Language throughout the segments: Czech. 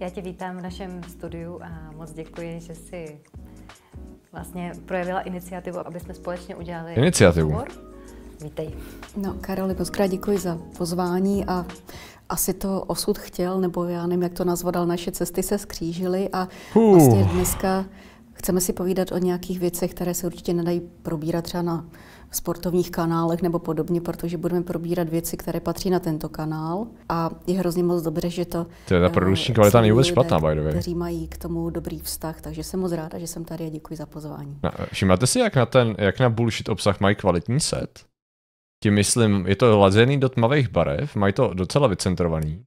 Já tě vítám v našem studiu a moc děkuji, že jsi vlastně projevila iniciativu, aby jsme společně udělali iniciativu. Rozhovor. Vítej. No, Karoli, moc krát děkuji za pozvání a asi to osud chtěl, nebo já nevím, jak to nazvat, ale naše cesty se skřížily a uh. vlastně dneska chceme si povídat o nějakých věcech, které se určitě nedají probírat třeba na sportovních kanálech nebo podobně, protože budeme probírat věci, které patří na tento kanál a je hrozně moc dobře, že to... To je ta eh, produkční kvalita není vůbec špatná, by the way. Kteří mají k tomu dobrý vztah, takže jsem moc ráda, že jsem tady a děkuji za pozvání. No, eh, všimáte si, jak na, ten, jak na bullshit obsah mají kvalitní set? Tím myslím, je to laděný do tmavých barev, mají to docela vycentrovaný,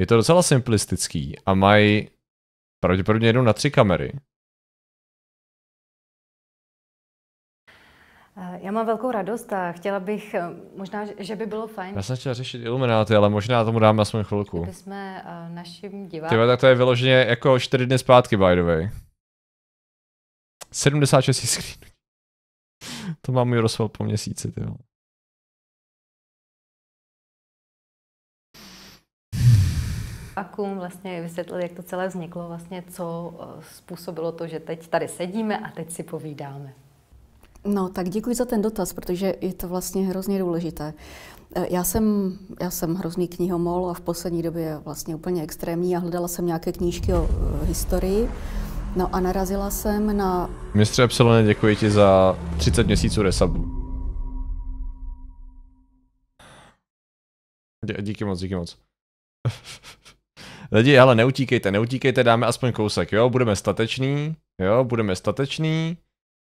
je to docela simplistický a mají pravděpodobně jednou na tři kamery, Eh, já mám velkou radost a chtěla bych, eh, možná, že by bylo fajn. Já jsem chtěla řešit ilumináty, ale možná tomu dáme aspoň chvilku. Kdyby jsme eh, našim divákům... Tyhle, tak to je vyloženě jako čtyři dny zpátky, by the way. 76 screen. to mám můj rozval po měsíci, ty vole. Akum vlastně vysvětlil, jak to celé vzniklo, vlastně co způsobilo to, že teď tady sedíme a teď si povídáme. No, tak děkuji za ten dotaz, protože je to vlastně hrozně důležité. E, já jsem, já jsem hrozný knihomol a v poslední době vlastně úplně extrémní a hledala jsem nějaké knížky o e, historii. No a narazila jsem na... Mistře Epsilone, děkuji ti za 30 měsíců resabu. Dě, díky moc, díky moc. Lidi, ale neutíkejte, neutíkejte, dáme aspoň kousek, jo? Budeme stateční, jo? Budeme stateční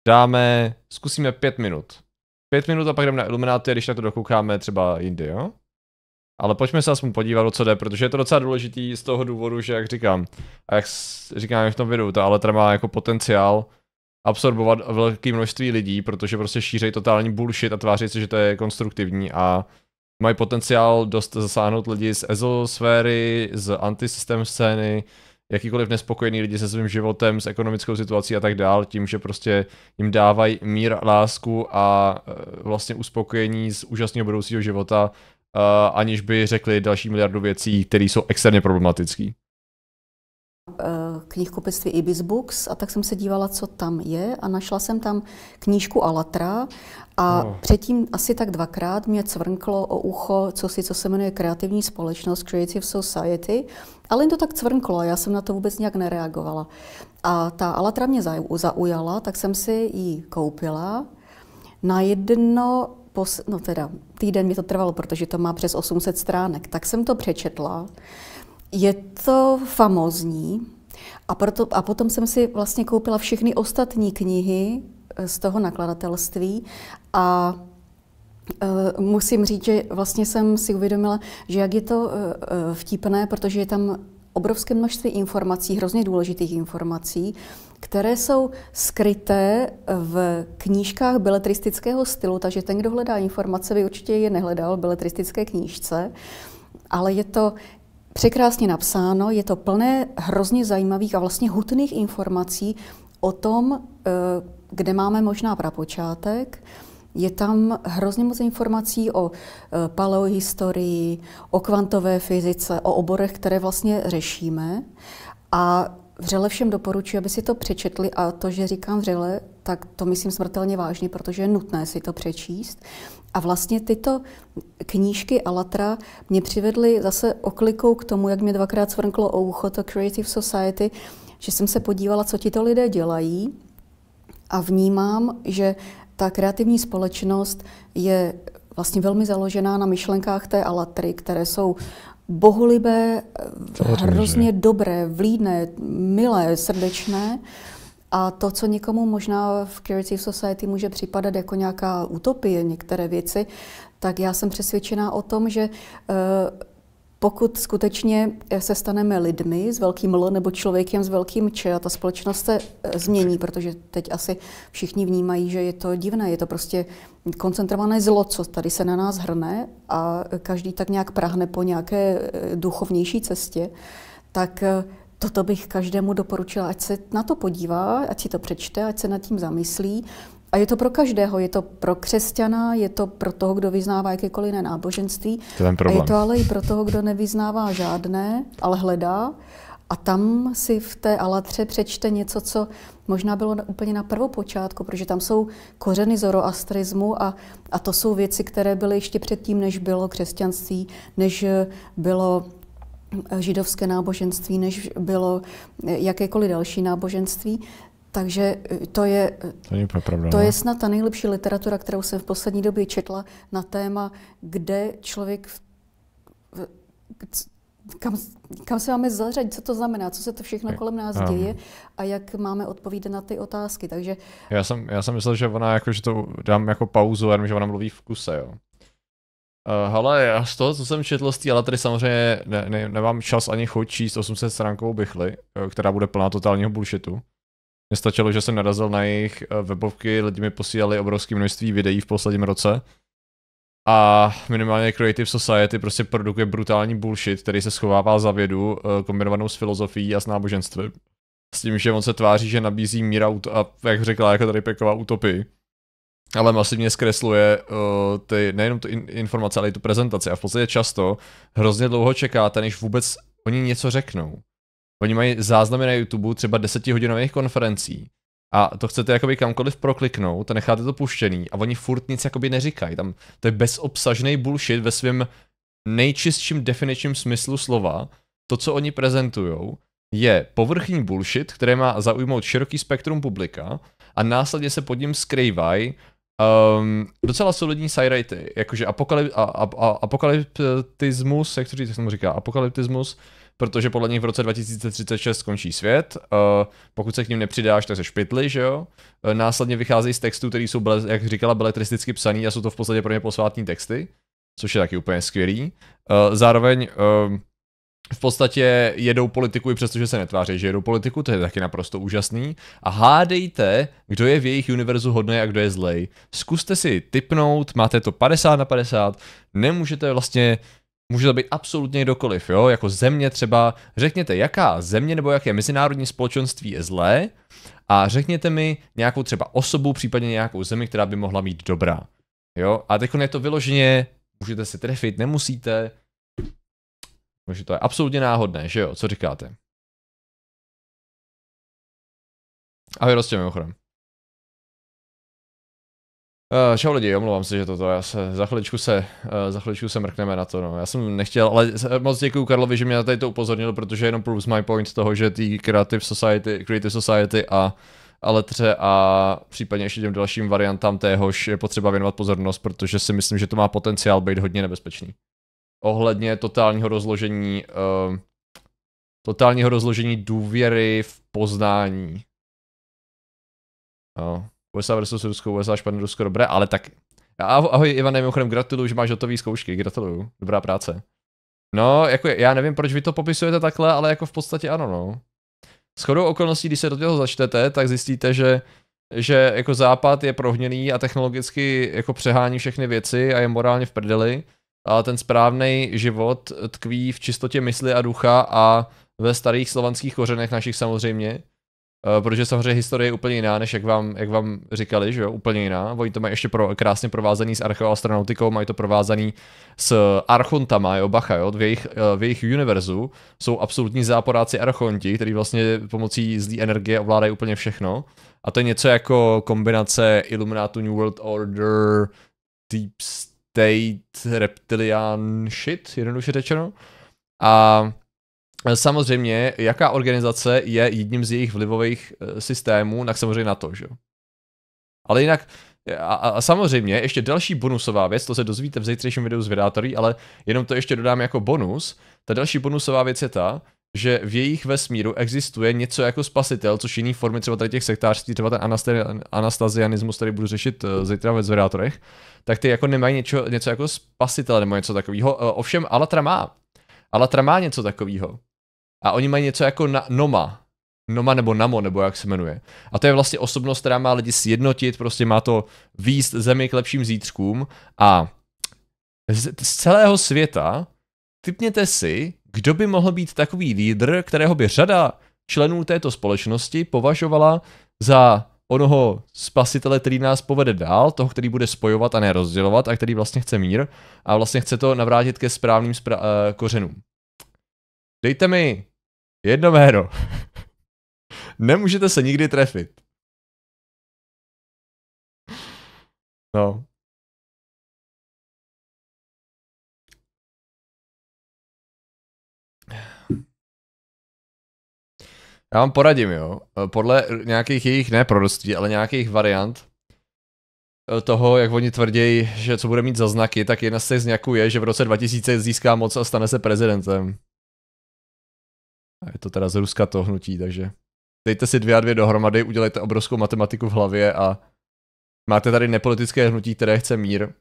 dáme, zkusíme pět minut. Pět minut a pak jdeme na a když tak to dokoukáme třeba jindy, jo? Ale pojďme se aspoň podívat, o co jde, protože je to docela důležitý z toho důvodu, že jak říkám, a jak říkám v tom videu, ta Aletra má jako potenciál absorbovat velké množství lidí, protože prostě šířejí totální bullshit a tváří se, že to je konstruktivní a mají potenciál dost zasáhnout lidi z ezosféry, z antisystém scény, jakýkoliv nespokojený lidi se svým životem, s ekonomickou situací a tak dál, tím, že prostě jim dávají mír, lásku a eh, vlastně uspokojení z úžasného budoucího života, eh, aniž by řekli další miliardu věcí, které jsou externě problematické. Eh, knihkupectví Ibis Books a tak jsem se dívala, co tam je a našla jsem tam knížku Alatra a no. předtím asi tak dvakrát mě cvrnklo o ucho, co si, co se jmenuje kreativní společnost, Creative Society, ale jen to tak cvrnklo, já jsem na to vůbec nějak nereagovala. A ta Alatra mě zaujala, tak jsem si ji koupila. Na pos, no teda, týden mi to trvalo, protože to má přes 800 stránek, tak jsem to přečetla je to famózní a, proto, a potom jsem si vlastně koupila všechny ostatní knihy eh, z toho nakladatelství a e, musím říct, že vlastně jsem si uvědomila, že jak je to e, vtipné, protože je tam obrovské množství informací, hrozně důležitých informací, které jsou skryté v knížkách beletristického stylu, takže ten, kdo hledá informace, by určitě je nehledal v beletristické knížce, ale je to, překrásně napsáno, je to plné hrozně zajímavých a vlastně hutných informací o tom, eh, kde máme možná prapočátek. Je tam hrozně moc informací o eh, paleohistorii, o kvantové fyzice, o oborech, které vlastně řešíme. A vřele všem doporučuji, aby si to přečetli a to, že říkám vřele, tak to myslím smrtelně vážně, protože je nutné si to přečíst. A vlastně tyto knížky Alatra mě přivedly zase oklikou k tomu, jak mě dvakrát svrnklo o ucho to Creative Society, že jsem se podívala, co tito lidé dělají a vnímám, že ta kreativní společnost je vlastně velmi založená na myšlenkách té Alatry, které jsou bohulibé, hrozně dobré, vlídné, milé, srdečné. A to, co někomu možná v Creative Society může připadat jako nějaká utopie, některé věci, tak já jsem přesvědčená o tom, že eh, pokud skutečně se staneme lidmi s velkým L nebo člověkem s velkým Č a ta společnost se eh, změní, protože teď asi všichni vnímají, že je to divné, je to prostě koncentrované zlo, co tady se na nás hrne a každý tak nějak prahne po nějaké eh, duchovnější cestě, tak toto bych každému doporučila, ať se na to podívá, ať si to přečte, ať se nad tím zamyslí. A je to pro každého, je to pro křesťana, je to pro toho, kdo vyznává jakékoliv jiné náboženství. To je, a je to ale i pro toho, kdo nevyznává žádné, ale hledá. A tam si v té alatře přečte něco, co možná bylo úplně na prvopočátku, protože tam jsou kořeny zoroastrismu a, a to jsou věci, které byly ještě předtím, než bylo křesťanství, než bylo židovské náboženství, než bylo jakékoliv další náboženství. Takže eh, to je, to, je pravda, to je no. snad ta nejlepší literatura, kterou jsem v poslední době četla na téma, kde člověk, v, v, kam, kam se máme zařadit, co to znamená, co se to všechno kolem nás Aha. No. děje a jak máme odpovídat na ty otázky. Takže... Já, jsem, já jsem myslel, že ona jako, že to dám jako pauzu, jenom že ona mluví v kuse, jo. Uh, hele, já z toho, co jsem četl z té Alatry, samozřejmě ne, ne, nemám čas ani chuť číst 800 stránkovou bychly, eh, která bude plná totálního bullshitu. Mně stačilo, že jsem narazil na jejich eh, webovky, lidi mi posílali obrovské množství videí v posledním roce. A minimálně Creative Society prostě produkuje brutální bullshit, který se schovává za vědu, kombinovanou s filozofií a s náboženstvím. S tím, že on se tváří, že nabízí míra, a jak řekla jako tady Peková, utopii ale masivně zkresluje uh, ty, nejenom tu in, informace, ale i tu prezentaci. A v podstatě často hrozně dlouho čekáte, než vůbec oni něco řeknou. Oni mají záznamy na YouTube třeba desetihodinových konferencí a to chcete jakoby kamkoliv prokliknout, necháte to puštěný a oni furt nic jakoby neříkají. Tam to je bezobsažný bullshit ve svém nejčistším definičním smyslu slova. To, co oni prezentují, je povrchní bullshit, které má zaujmout široký spektrum publika a následně se pod ním skrývají Um, docela solidní sci-rity, jakože apokalyp, a, a, a, apokalyptismus, jak to říct, jak se mu říká, apokalyptismus, protože podle nich v roce 2036 skončí svět, uh, pokud se k ním nepřidáš, tak se špitli, že jo? Uh, následně vycházejí z textů, které jsou, jak říkala, beletristicky psaný a jsou to v podstatě pro mě posvátní texty, což je taky úplně skvělý. Uh, zároveň uh, v podstatě jedou politiku i přesto, že se netváří, že jedou politiku, to je taky naprosto úžasný. A hádejte, kdo je v jejich univerzu hodný a kdo je zlej. Zkuste si typnout, máte to 50 na 50, nemůžete vlastně Může to být absolutně kdokoliv, jo? Jako země třeba, řekněte, jaká země nebo jaké mezinárodní společenství je zlé a řekněte mi nějakou třeba osobu, případně nějakou zemi, která by mohla mít dobrá. Jo? A teď je to vyloženě, můžete si trefit, nemusíte, takže to je absolutně náhodné, že jo? Co říkáte? A vyrostě mimochodem. Uh, čau lidi, omlouvám se, že toto, já se, za chviličku se, uh, za chviličku se mrkneme na to, no. Já jsem nechtěl, ale eh, moc děkuji Karlovi, že mě na tady to upozornil, protože jenom proves my point toho, že ty Creative Society, Creative Society a Aletře a případně ještě těm dalším variantám téhož je potřeba věnovat pozornost, protože si myslím, že to má potenciál být hodně nebezpečný ohledně totálního rozložení uh, totálního rozložení důvěry v poznání. Uh, USA versus Rusko, USA špatné, Rusko dobré, ale tak. Ahoj, ahoj Ivane, mimochodem gratuluju, že máš hotové zkoušky, gratuluju, dobrá práce. No, jako já nevím, proč vy to popisujete takhle, ale jako v podstatě ano, no. S chodou okolností, když se do toho začtete, tak zjistíte, že že jako západ je prohněný a technologicky jako přehání všechny věci a je morálně v prdeli ten správný život tkví v čistotě mysli a ducha a ve starých slovanských kořenech našich samozřejmě, eh, protože samozřejmě historie je úplně jiná, než jak vám, jak vám říkali, že jo, úplně jiná. Oni to mají ještě pro, krásně provázaný s archeoastronautikou, mají to provázaný s archontama, jo, Bacha, jo, v jejich, eh, v jejich univerzu jsou absolutní záporáci archonti, který vlastně pomocí zlý energie ovládají úplně všechno. A to je něco jako kombinace Illuminatu New World Order, Deep state reptilian shit, jednoduše řečeno. A e, samozřejmě, jaká organizace je jedním z jejich vlivových e, systémů, tak samozřejmě na to, že jo. Ale jinak, e, a, a samozřejmě, ještě další bonusová věc, to se dozvíte v zítřejším videu z Vydátory, ale jenom to ještě dodám jako bonus. Ta další bonusová věc je ta, že v jejich vesmíru existuje něco jako spasitel, což jiný formy třeba tady těch sektářství, třeba ten anastazianismus, který budu řešit eh, zítra ve zvedátorech, tak ty jako nemají něčo, něco jako spasitele nebo něco takového. Eh, ovšem Alatra má. Alatra má něco takového. A oni mají něco jako na, Noma. Noma nebo Namo, nebo jak se jmenuje. A to je vlastně osobnost, která má lidi sjednotit, prostě má to výst zemi k lepším zítřkům a z, z celého světa typněte si, kdo by mohl být takový lídr, kterého by řada členů této společnosti považovala za onoho spasitele, který nás povede dál, toho, který bude spojovat a ne rozdělovat a který vlastně chce mír a vlastně chce to navrátit ke správným spra- uh, kořenům. Dejte mi jedno jméno. Nemůžete se nikdy trefit. No. Já vám poradím, jo. Eh, podle nějakých jejich, ne proroctví, ale nějakých variant eh, toho, jak oni tvrdí, že co bude mít za znaky, tak jedna z těch znaků je, že v roce 2000 získá moc a stane se prezidentem. A je to teda z Ruska to hnutí, takže dejte si dvě a dvě dohromady, udělejte obrovskou matematiku v hlavě a máte tady nepolitické hnutí, které chce mír.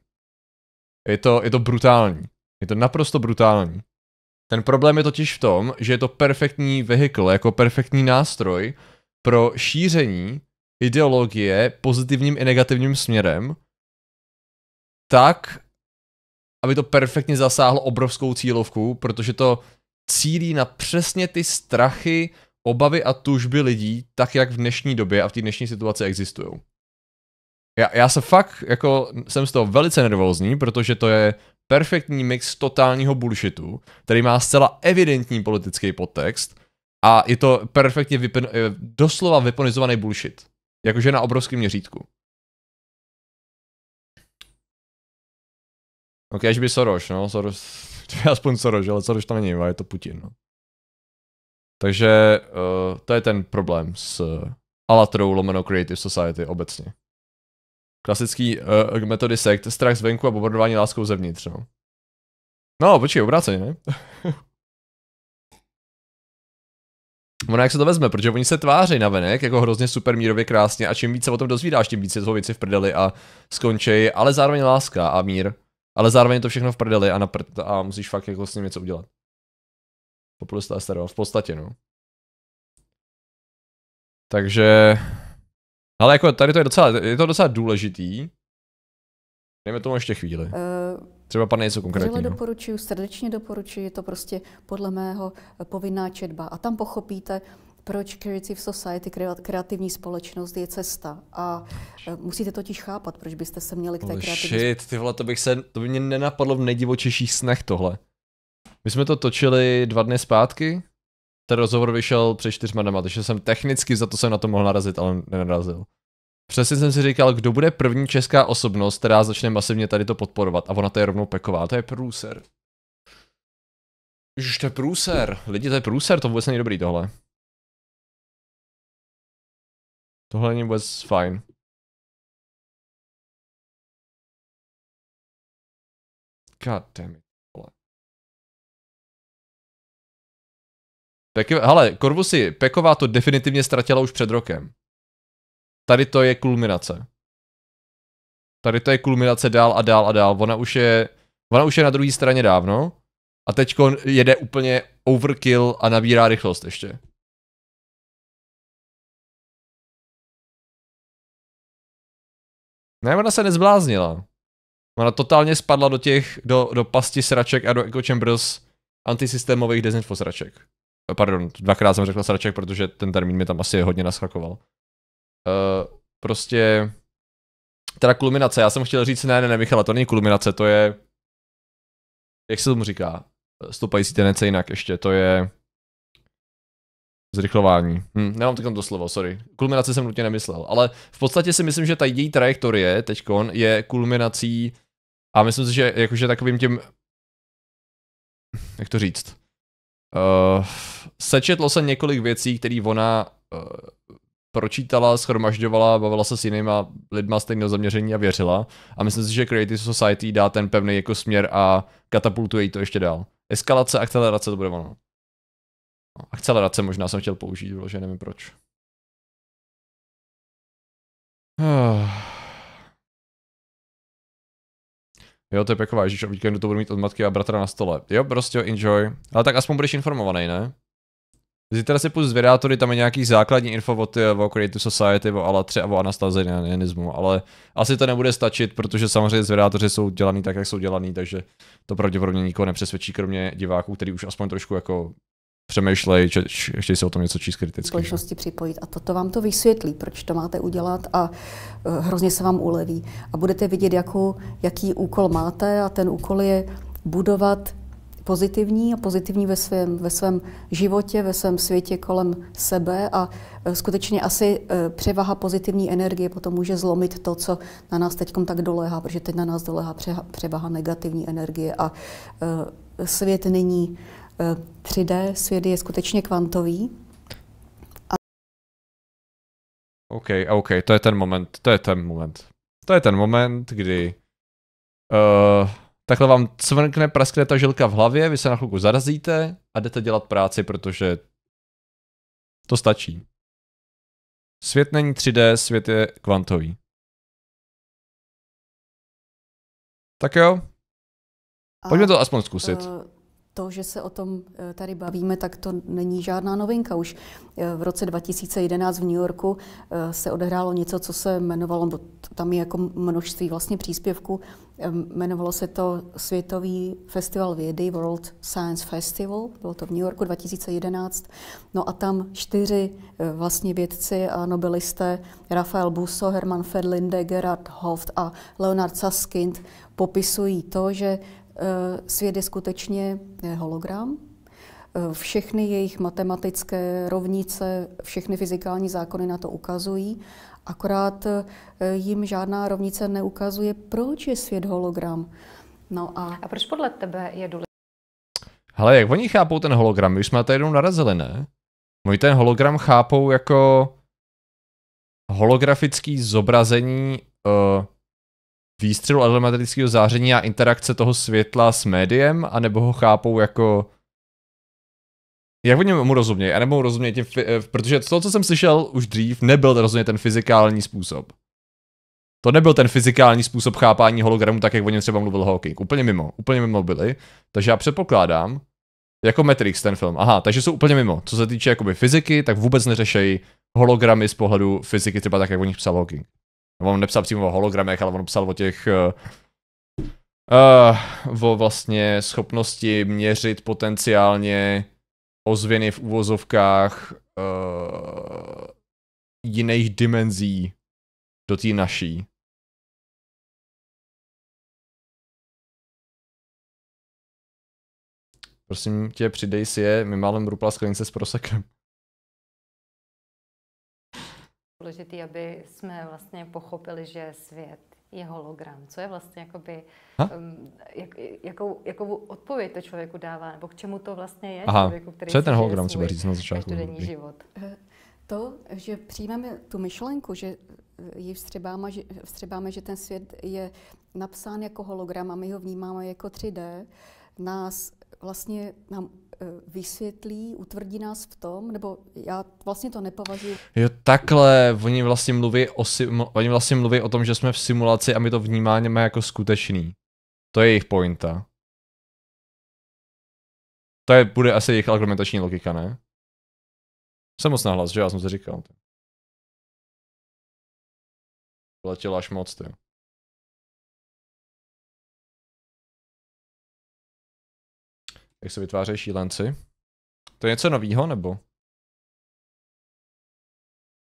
Je to, je to brutální. Je to naprosto brutální. Ten problém je totiž v tom, že je to perfektní vehikl, jako perfektní nástroj pro šíření ideologie pozitivním i negativním směrem, tak, aby to perfektně zasáhlo obrovskou cílovku, protože to cílí na přesně ty strachy, obavy a tužby lidí, tak jak v dnešní době a v té dnešní situaci existují. Já, já se fakt, jako, jsem z toho velice nervózní, protože to je perfektní mix totálního bullshitu, který má zcela evidentní politický podtext a je to perfektně vypen, eh, doslova vyponizovaný bullshit. Jakože na obrovském měřítku. No až by Soros, no, Soros, aspoň Soros, ale Soros to není, je to Putin, no. Takže uh, to je ten problém s eh, Alatrou lomeno Creative Society obecně klasický uh, metody sekt, strach zvenku a bombardování láskou zevnitř, no. No, počkej, obráceně, ne? Ono jak se to vezme, protože oni se tváří na venek jako hrozně super mírově krásně a čím více o tom dozvídáš, tím více jsou věci v prdeli a skončej, ale zároveň láska a mír. Ale zároveň je to všechno v prdeli a, na prd, a musíš fakt jako s ním něco udělat. Populista a v podstatě no. Takže ale jako tady to je docela, je to docela důležitý. Dejme tomu ještě chvíli. Uh, Třeba pane něco konkrétního. doporučuji, srdečně doporučuji, je to prostě podle mého eh, povinná četba. A tam pochopíte, proč Creative Society, kreativní společnost je cesta. A eh, musíte totiž chápat, proč byste se měli k té kreativní shit, ty vole, to, bych se, to by mě nenapadlo v nejdivočejších snech tohle. My jsme to točili dva dny zpátky, ten rozhovor vyšel před čtyřma dnama, takže jsem technicky za to jsem na to mohl narazit, ale nenarazil. Přesně jsem si říkal, kdo bude první česká osobnost, která začne masivně tady to podporovat. A ona to je rovnou peková, to je průser. Ježiš, to je průser. Lidi, to je průser, to vůbec není dobrý tohle. Tohle není vůbec fajn. God damn it. Peky, hele, Korvusy, Peková to definitivně ztratila už před rokem. Tady to je kulminace. Tady to je kulminace dál a dál a dál. Ona už je, ona už je na druhé straně dávno. A teď jede úplně overkill a nabírá rychlost ještě. Ne, ona se nezbláznila. Ona totálně spadla do těch, do, do pasti sraček a do Chambers antisystémových dezinfosraček. Pardon, dvakrát jsem řekl sraček, protože ten termín mi tam asi hodně naskakoval. Uh, prostě, teda kulminace, já jsem chtěl říct, ne, ne, ne, Michala, to není kulminace, to je, jak se tomu říká, eh, stoupající tendence jinak ještě, to je zrychlování. Hm, nemám takhle to slovo, sorry. Kulminace jsem nutně nemyslel, ale v podstatě si myslím, že ta její trajektorie teďkon je kulminací a myslím si, že jakože takovým tím, jak to říct, Uh, sečetlo se několik věcí, které ona uh, pročítala, schromažďovala, bavila se s jinýma lidma stejného zaměření a věřila. A myslím si, že Creative Society dá ten pevný jako směr a katapultuje jí to ještě dál. Eskalace, akcelerace, to bude ono. No, akcelerace možná jsem chtěl použít, protože nevím proč. Uh. Jo, to je peková, že o víkendu to budu mít od matky a bratra na stole. Jo, prostě enjoy. Ale tak aspoň budeš informovaný, ne? Zítra si půjdu z videátory, tam je nějaký základní info o, ty, o Creative Society, o Alatře a o anastazianismu, ale asi to nebude stačit, protože samozřejmě zvědátoři jsou dělaný tak, jak jsou dělaný, takže to pravděpodobně nikoho nepřesvědčí, kromě diváků, který už aspoň trošku jako přemýšlej, ještě si o tom něco číst kriticky. Společnosti připojit a toto vám to vysvětlí, proč to máte udělat a eh, hrozně se vám uleví. A budete vidět, jakou, jaký úkol máte a ten úkol je budovat pozitivní a pozitivní ve svém, ve svém životě, ve svém světě kolem sebe a eh, skutečně asi eh, převaha pozitivní energie potom může zlomit to, co na nás teď tak doléhá, protože teď na nás doléhá převaha negativní energie a svět není 3D eh, svět je skutečně kvantový. A... OK, OK, to je ten moment, to je ten moment. To je ten moment, kdy uh, takhle vám cvrkne, praskne ta žilka v hlavě, vy se na chvilku zarazíte a jdete dělat práci, protože to stačí. Svět není 3D, svět je kvantový. Tak jo. Pojďme to aspoň zkusit. Uh to, že se o tom eh, tady bavíme, tak to není žádná novinka. Už eh, v roce 2011 v New Yorku eh, se odehrálo něco, co se jmenovalo, tam je jako množství vlastně příspěvků, jmenovalo se to Světový festival vědy, World Science Festival, bylo to v New Yorku 2011. No a tam čtyři vlastně vědci a nobelisté, Rafael Busso, Herman Fedlinde, Gerard Hoft a Leonard Saskind, popisují to, že Eh, svět je skutečně eh, hologram. Eh, všechny jejich matematické rovnice, všechny fyzikální zákony na to ukazují, akorát jim žádná rovnice neukazuje, proč je svět hologram. No a... a proč podle tebe je důležité? Hele, jak oni chápou ten hologram? My jsme na to jednou narazili, ne? Oni ten hologram chápou jako holografický zobrazení uh, výstřelu elektromagnetického záření a interakce toho světla s médiem, anebo ho chápou jako jak oni mu rozumějí? Já nemohu rozumět tím, eh, protože to, co jsem slyšel už dřív, nebyl rozhodně ten fyzikální způsob. To nebyl ten fyzikální způsob chápání hologramu, tak jak o něm třeba mluvil Hawking. Úplně mimo, úplně mimo byli. Takže já předpokládám, jako Matrix ten film. Aha, takže jsou úplně mimo. Co se týče jakoby fyziky, tak vůbec neřešejí hologramy z pohledu fyziky, třeba tak, jak o nich psal Hawking. No, on nepsal přímo o hologramech, ale on psal o těch... Uh, o vlastně schopnosti měřit potenciálně ozvěny v úvozovkách uh, eh, jiných dimenzí do té naší. Prosím tě, přidej si je, my málem rupla sklenice s prosekem důležité, aby jsme vlastně pochopili, že svět je hologram. Co je vlastně jakoby, um, jak, jakou, jakou odpověď to člověku dává, nebo k čemu to vlastně je Aha. člověku, který Co je ten hologram, třeba říct na začátku? život. Eh, to, že přijímáme tu myšlenku, že eh, ji vstřebáme že, vstřebáme, že ten svět je napsán jako hologram a my ho vnímáme jako 3D, nás vlastně nám Eh, vysvětlí, utvrdí nás v tom, nebo já vlastně to nepovažuji. Jo, takhle, oni vlastně mluví o, simu- oni vlastně mluví o tom, že jsme v simulaci a my to vnímáme jako skutečný. To je jejich pointa. To je, bude asi jejich argumentační logika, ne? Jsem moc nahlas, že? Já jsem to říkal. Letěl až moc, ty. jak se vytvářejí šílenci. To je něco novýho, nebo?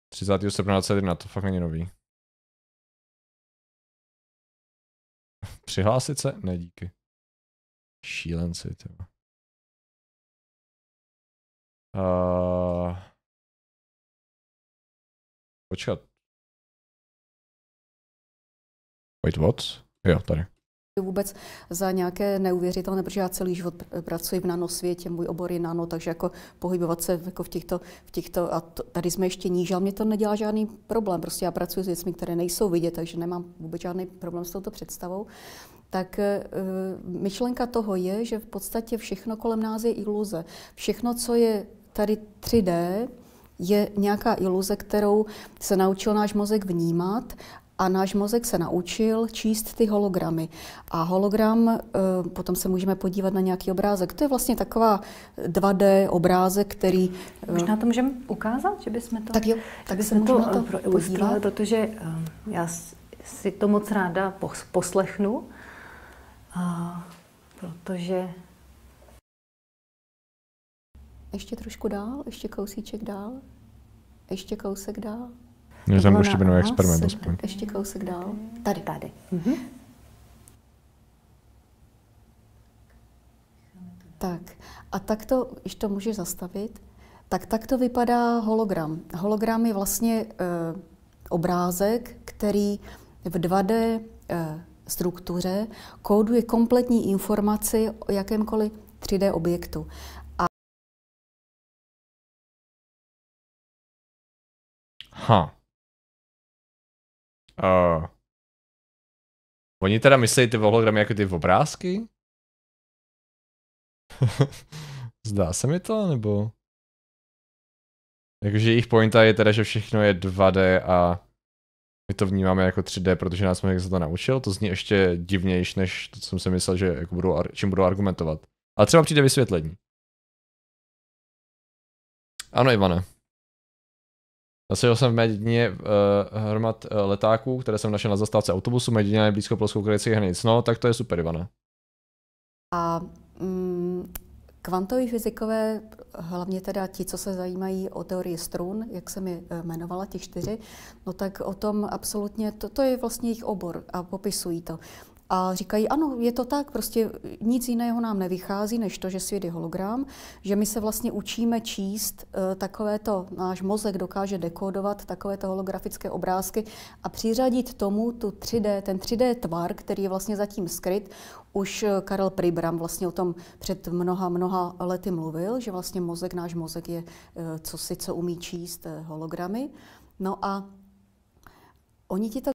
30. srpna 2021, to fakt není nový. Přihlásit se? Ne, díky. Šílenci, ty. Uh... Počkat. Wait, what? Jo, tady vůbec za nějaké neuvěřitelné, protože já celý život pracuji v nanosvětě, můj obor je nano, takže jako pohybovat se jako v těchto, v těchto a to, tady jsme ještě níž, ale mě to nedělá žádný problém, prostě já pracuji s věcmi, které nejsou vidět, takže nemám vůbec žádný problém s touto představou. Tak e, myšlenka toho je, že v podstatě všechno kolem nás je iluze. Všechno, co je tady 3D, je nějaká iluze, kterou se naučil náš mozek vnímat a náš mozek se naučil číst ty hologramy. A hologram, eh, potom se můžeme podívat na nějaký obrázek. To je vlastně taková 2D obrázek, který... Možná eh, to můžeme ukázat, že bychom to... Tak jo, tak se to, eh, to podívat. Protože já si to moc ráda poslechnu, protože... Ještě trošku dál, ještě kousíček dál, ještě kousek dál. Měl jsem už jednou experiment aspoň. Ještě kousek dál. Tady, tady. Mhm. Tak. A tak to, když to může zastavit, tak tak to vypadá hologram. Hologram je vlastně e, obrázek, který v 2D e, eh, struktuře kóduje kompletní informaci o jakémkoliv 3D objektu. A... Ha. Uh, oni teda myslí ty hologramy jako ty obrázky? Zdá se mi to, nebo? Jakože jejich pointa je teda, že všechno je 2D a my to vnímáme jako 3D, protože nás mozek za to naučil, to zní ještě divnější, než to, co jsem si myslel, že jako budou, čím budou argumentovat. Ale třeba přijde vysvětlení. Ano, Ivane. Zasadil jsem v Medině uh, eh, hromad uh, letáků, které jsem našel na zastávce autobusu, Medině je blízko polskou ukrajinských hranic. No, tak to je super, Ivana. A mm, kvantoví fyzikové, hlavně teda ti, co se zajímají o teorii strun, jak se mi eh, jmenovala, těch čtyři, no tak o tom absolutně, to, to je vlastně jejich obor a popisují to. A říkají, ano, je to tak, prostě nic jiného nám nevychází, než to, že svět je hologram, že my se vlastně učíme číst eh, takovéto, náš mozek dokáže dekodovat takovéto holografické obrázky a přiřadit tomu tu 3D, ten 3D tvar, který je vlastně zatím skryt. Už eh, Karel Pribram vlastně o tom před mnoha, mnoha lety mluvil, že vlastně mozek, náš mozek je eh, co si, co umí číst hologramy. No a Oni ti to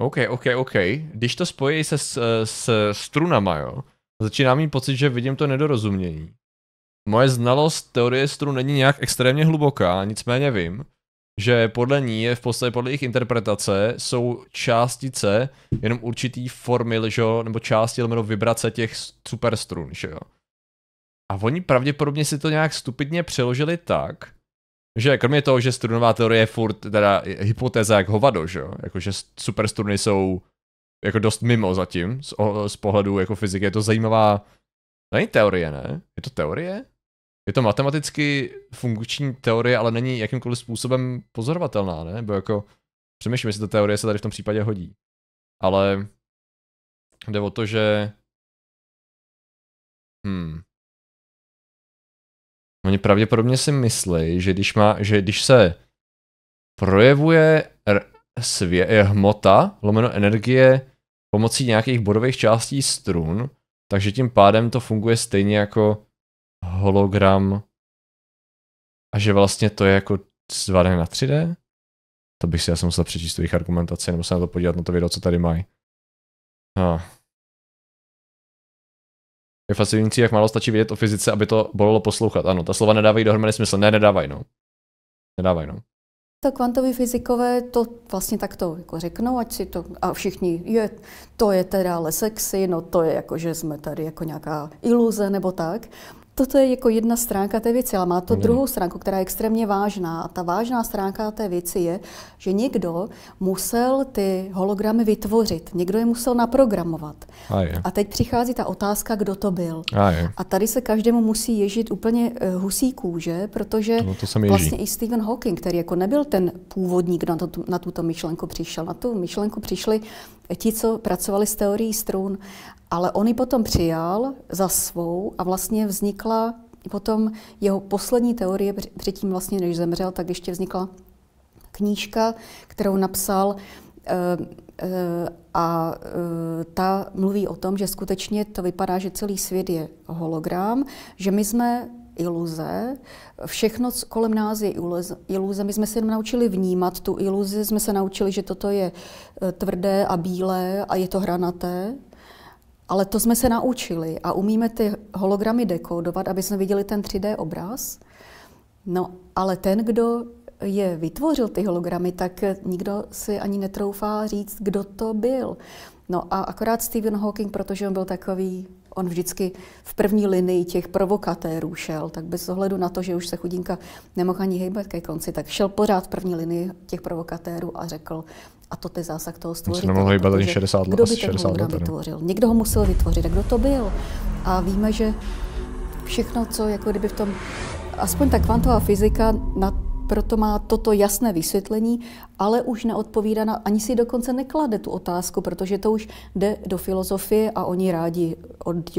OK, OK, OK. Když to spojí se s, s strunama, jo, začínám mít pocit, že vidím to nedorozumění. Moje znalost teorie strun není nějak extrémně hluboká, nicméně vím, že podle ní je v podstatě podle jejich interpretace jsou částice jenom určitý formy, že jo, nebo části lomeno vibrace těch superstrun, že jo. A oni pravděpodobně si to nějak stupidně přeložili tak, že kromě toho, že strunová teorie je furt teda hypotéza jak hovado, že jo, jako že superstruny jsou jako dost mimo zatím, z, o, z pohledu jako fyziky, je to zajímavá, není teorie, ne? Je to teorie? Je to matematicky funkční teorie, ale není jakýmkoliv způsobem pozorovatelná, ne? Bo jako, přemýšlím, jestli ta teorie se tady v tom případě hodí. Ale jde o to, že... Hmm. Oni pravděpodobně si myslí, že když, má, že když se projevuje r- svě- eh, hmota, lomeno energie, pomocí nějakých bodových částí strun, takže tím pádem to funguje stejně jako hologram a že vlastně to je jako z 2D na 3D? To bych si asi musel přečíst tu jejich argumentaci, nebo se na to podívat na to video, co tady mají. No. Je fascinující, jak málo stačí vědět o fyzice, aby to bolelo poslouchat. Ano, ta slova nedávají dohromady smysl. Ne, nedávají, no. Nedávají, no. To kvantový fyzikové to vlastně takto jako řeknou, ať si to, a všichni, je, to je teda ale sexy, no to je jako, že jsme tady jako nějaká iluze nebo tak. Toto je jako jedna stránka té věci, ale má to hmm. druhou stránku, která je extrémně vážná. A ta vážná stránka té věci je, že někdo musel ty hologramy vytvořit, někdo je musel naprogramovat. A, je. a teď přichází ta otázka, kdo to byl. A, je. a tady se každému musí ježit úplně eh, husí kůže, protože no to vlastně i Stephen Hawking, který jako nebyl ten původník kdo na, to, na tuto myšlenku přišel. Na tu myšlenku přišli ti, co pracovali s teorií strun ale on ji potom přijal za svou a vlastně vznikla potom jeho poslední teorie předtím vlastně, než zemřel, tak ještě vznikla knížka, kterou napsal eh, eh, a eh, ta mluví o tom, že skutečně to vypadá, že celý svět je hologram, že my jsme iluze. Všechno kolem nás je iluze. My jsme se jenom naučili vnímat tu iluzi, jsme se naučili, že toto je tvrdé a bílé a je to hranaté. Ale to jsme se naučili a umíme ty hologramy dekodovat, aby jsme viděli ten 3D obraz. No, ale ten, kdo je vytvořil ty hologramy, tak nikdo si ani netroufá říct, kdo to byl. No a akorát Stephen Hawking, protože on byl takový, on vždycky v první linii těch provokatérů šel, tak bez ohledu na to, že už se chudinka nemohla ani hejbat ke konci, tak šel pořád v první linii těch provokatérů a řekl, a to je zásah toho stvořitele. Nemohl hejbat ani 60 let. Kdo by 60 let vytvořil? Někdo ho musel vytvořit, a kdo to byl? A víme, že všechno, co jako kdyby v tom, aspoň ta kvantová fyzika na proto má toto jasné vysvětlení, ale už neodpovídá na, ani si dokonce neklade tu otázku, protože to už jde do filozofie a oni rádi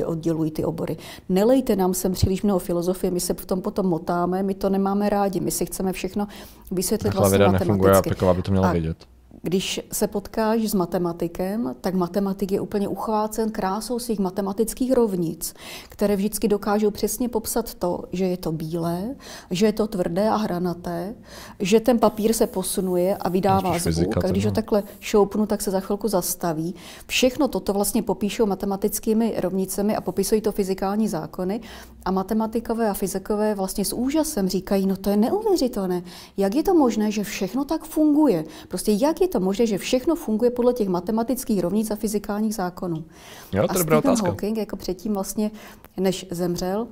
oddělují ty obory. Nelejte nám sem příliš mnoho filozofie, my se v tom potom motáme, my to nemáme rádi, my si chceme všechno vysvětlit vlastně matematicky. Nefunguje, a, by to mělo a vědět. Když se potkáš s matematikem, tak matematik je úplně uchvácen krásou svých matematických rovnic, které vždycky dokážou přesně popsat to, že je to bílé, že je to tvrdé a hranaté, že ten papír se posunuje a vydává zvuk. Fyzika, a když ho takhle šoupnu, tak se za chvilku zastaví. Všechno toto vlastně popíšou matematickými rovnicemi a popisují to fyzikální zákony. A matematikové a fyzikové vlastně s úžasem říkají, no to je neuvěřitelné. Jak je to možné, že všechno tak funguje? Prostě jak je to to možné, že všechno funguje podle těch matematických rovnic a fyzikálních zákonů? Jo, to a Stephen otázka. Hawking, jako předtím vlastně, než zemřel,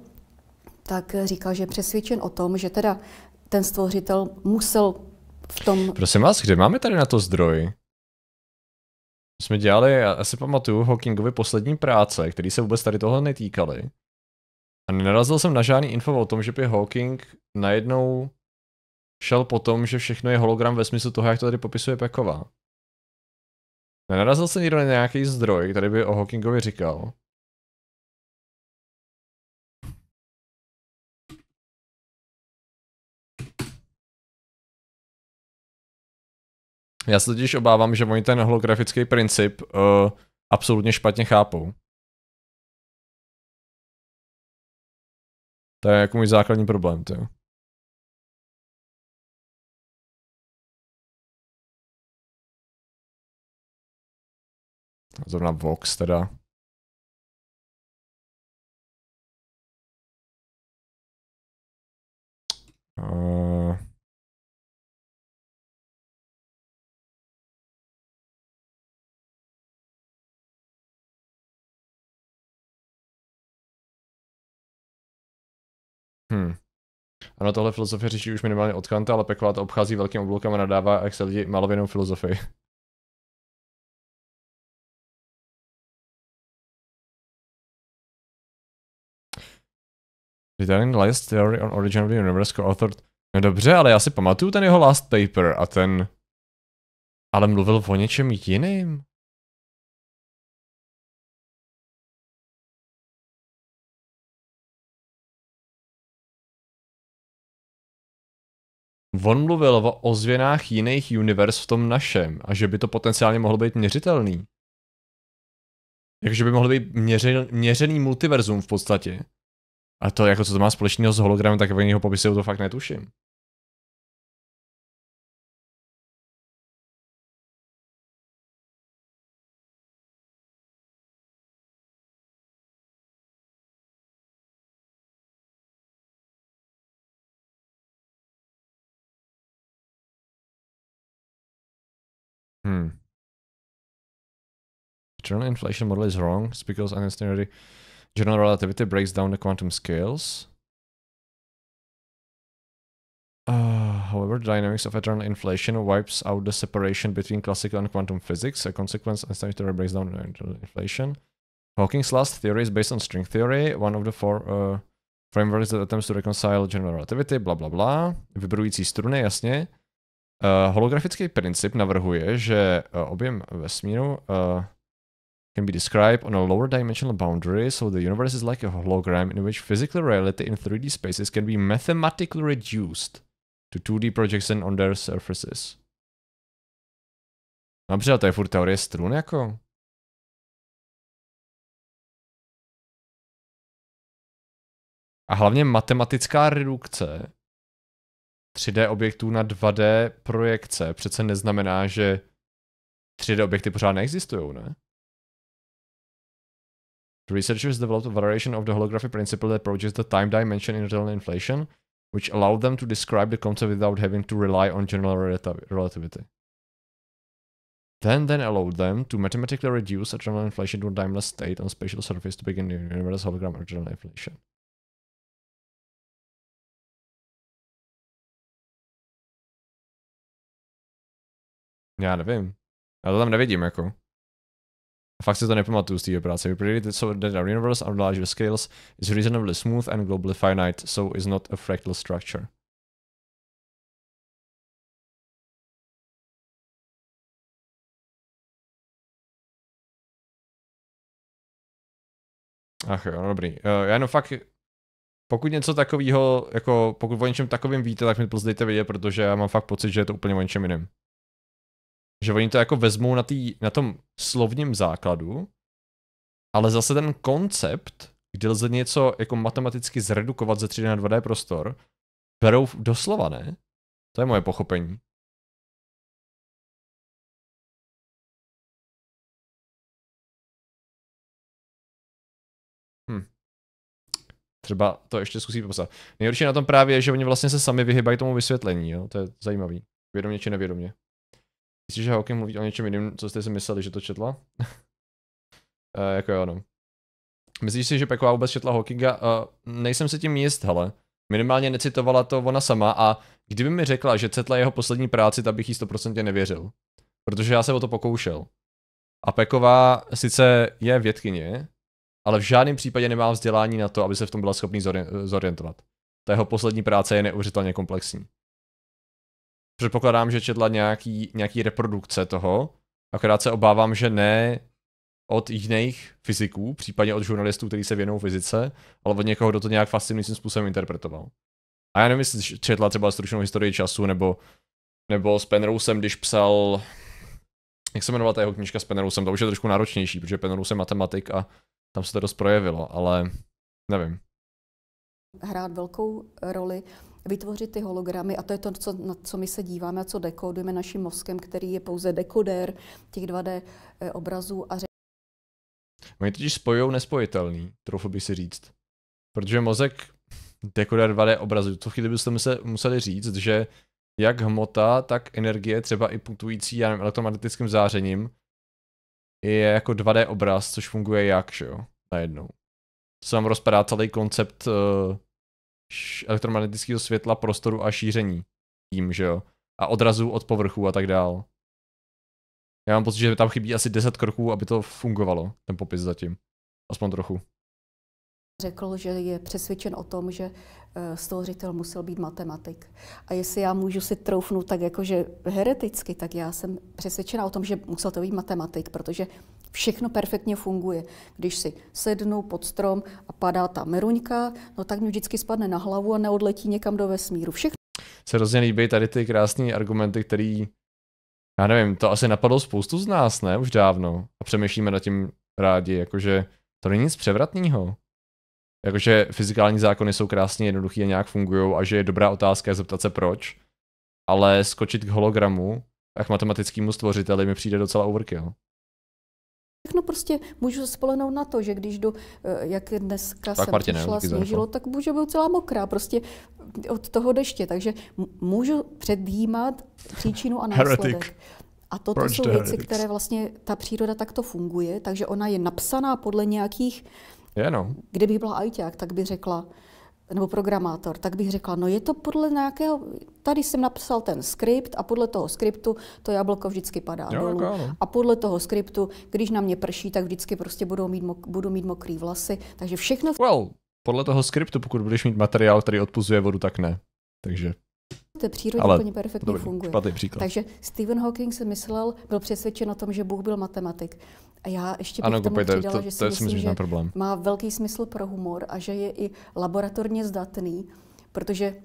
tak říkal, že je přesvědčen o tom, že teda ten stvořitel musel v tom... Prosím vás, kde máme tady na to zdroj? jsme dělali, já si pamatuju, Hawkingovi poslední práce, které se vůbec tady toho netýkaly. A nenarazil jsem na žádný info o tom, že by Hawking najednou šel po tom, že všechno je hologram ve smyslu toho, jak to tady popisuje Peková. Nenarazil se někdo na nějaký zdroj, který by o Hawkingovi říkal, Já se totiž obávám, že oni ten holografický princip uh, absolutně špatně chápou. To je jako můj základní problém, to zrovna Vox teda. Uh, Hmm. Ano, tohle filozofie řeší už minimálně od Kanta, ale Pekvá to obchází velkým obloukem a nadává, jak se lidi malovinou filozofii. Vitalin Last Theory on Origin of the Universe co-authored. No dobře, ale já si pamatuju ten jeho last paper a ten... Ale mluvil o něčem jiným. On mluvil o ozvěnách jiných univerz v tom našem a že by to potenciálně mohlo být měřitelný. Jakže by mohlo být měřený, měřený multiverzum v podstatě. A to, jako co to má společného s hologramem, tak oni ho popisují, to fakt netuším. Hmm. General inflation model is wrong. It's because I understand already. General relativity breaks down the quantum scales. Uh, however, the dynamics of eternal inflation wipes out the separation between classical and quantum physics. A consequence, Einstein's theory breaks down eternal inflation. Hawking's last theory is based on string theory, one of the four uh, frameworks that attempts to reconcile general relativity, bla bla bla. Vibrující struny, jasně. Uh, holografický princip navrhuje, že uh, objem vesmíru uh, can be described on a lower dimensional boundary, so the universe is like a hologram in which physical reality in 3D spaces can be mathematically reduced to 2D projection on their surfaces. Například no, to je furt teorie strun jako? A hlavně matematická redukce 3D objektů na 2D projekce přece neznamená, že 3D objekty pořád neexistují, ne? researchers developed a variation of the holography principle that approaches the time dimension in internal inflation, which allowed them to describe the concept without having to rely on general relativity. Then then allowed them to mathematically reduce eternal inflation to a timeless state on spatial surface to begin the universe hologram eternal inflation. Já nevím. Já to tam nevidím, jako. fakt si to nepamatuju z té práce. We predicted so that our universe our larger scales is reasonably smooth and globally finite, so is not a fractal structure. Ach jo, no dobrý. Uh, já jenom fakt, pokud něco takového, jako pokud o něčem takovým víte, tak mi to dejte vědět, protože já mám fakt pocit, že je to úplně o něčem jiném. Že oni to jako vezmou na, tý, na tom slovním základu, ale zase ten koncept, kdy lze něco jako matematicky zredukovat ze 3D na 2D prostor, berou doslova, ne? To je moje pochopení. Hm. třeba to ještě zkusí popsat. Nejhorší na tom právě je, že oni vlastně se sami vyhybají tomu vysvětlení, jo? to je zajímavý. Vědomě či nevědomě. Myslíš, že Hawking mluví o něčem jiném, co jste si mysleli, že to četla? uh, jako jo, no. Myslíš si, že Peková vůbec četla Hawkinga? Uh, nejsem si tím jist, hele. Minimálně necitovala to ona sama a kdyby mi řekla, že četla jeho poslední práci, tak bych jí 100% nevěřil. Protože já se o to pokoušel. A Peková sice je vědkyně, ale v žádném případě nemá vzdělání na to, aby se v tom byla schopný zori- zorientovat. Ta jeho poslední práce je neuvěřitelně komplexní. Předpokládám, že četla nějaký, nějaký reprodukce toho, akorát se obávám, že ne od jiných fyziků, případně od žurnalistů, kteří se věnují fyzice, ale od někoho, kdo to nějak fascinujícím způsobem interpretoval. A já nevím, jestli četla třeba stručnou historii času, nebo, nebo s Penrousem, když psal, jak se jmenovala ta jeho knižka s Penrousem, to už je trošku náročnější, protože Penrose je matematik a tam se to dost projevilo, ale nevím. Hrát velkou roli vytvořit ty hologramy, a to je to, co, na co my se díváme a co dekodujeme naším mozkem, který je pouze dekoder těch 2D eh, obrazů a ře... Oni totiž spojují nespojitelný, trochu bych si říct. Protože mozek dekodér 2D obrazu, co chvíli byste museli říct, že jak hmota, tak energie, třeba i putující já nevím, elektromagnetickým zářením, je jako 2D obraz, což funguje jak, že jo, najednou. Co vám rozpadá celý koncept uh, elektromagnetického světla, prostoru a šíření tím, že jo. A odrazu od povrchu a tak dál. Já mám pocit, že tam chybí asi 10 kroků, aby to fungovalo, ten popis zatím. Aspoň trochu. Řekl, že je přesvědčen o tom, že eh, z toho musel být matematik. A jestli já můžu si troufnout tak jakože hereticky, tak já jsem přesvědčena o tom, že musel to být matematik, protože všechno perfektně funguje. Když si sednu pod strom a padá ta meruňka, no tak mi vždycky spadne na hlavu a neodletí někam do vesmíru. Všechno se hrozně líbí tady ty krásné argumenty, který, já nevím, to asi napadlo spoustu z nás, ne, už dávno. A přemýšlíme nad tím rádi, jakože to není nic převratného. Jakože fyzikální zákony jsou krásně jednoduchý a nějak fungují a že je dobrá otázka je zeptat se proč, ale skočit k hologramu a k matematickému stvořiteli mi přijde docela overkill. Všechno prostě můžu spolehnout na to, že když jdu, eh, jak dneska tak, jsem Martine, šla, sněžilo, tak může být celá mokrá, prostě od toho deště, takže můžu předjímat příčinu a následek. A toto Proč jsou věci, které vlastně ta příroda takto funguje, takže ona je napsaná podle nějakých je, no. Kdybych byla ajťák, tak bych řekla, nebo programátor, tak bych řekla, no je to podle nějakého, tady jsem napsal ten skript a podle toho skriptu to jablko vždycky padá jo, dolů. Jako, a podle toho skriptu, když na mě prší, tak vždycky prostě budou mít, mok, budu mít mokrý vlasy, takže všechno... Well, podle toho skriptu, pokud budeš mít materiál, který odpuzuje vodu, tak ne. Takže té přírodě Ale, úplně perfektně dobrý, funguje. Příklad. Takže Stephen Hawking se myslel, byl přesvědčen o tom, že Bůh byl matematik. A já ještě bych ano, tomu přidala, to, že si to myslím, myslím že problém. má velký smysl pro humor a že je i laboratorně zdatný, protože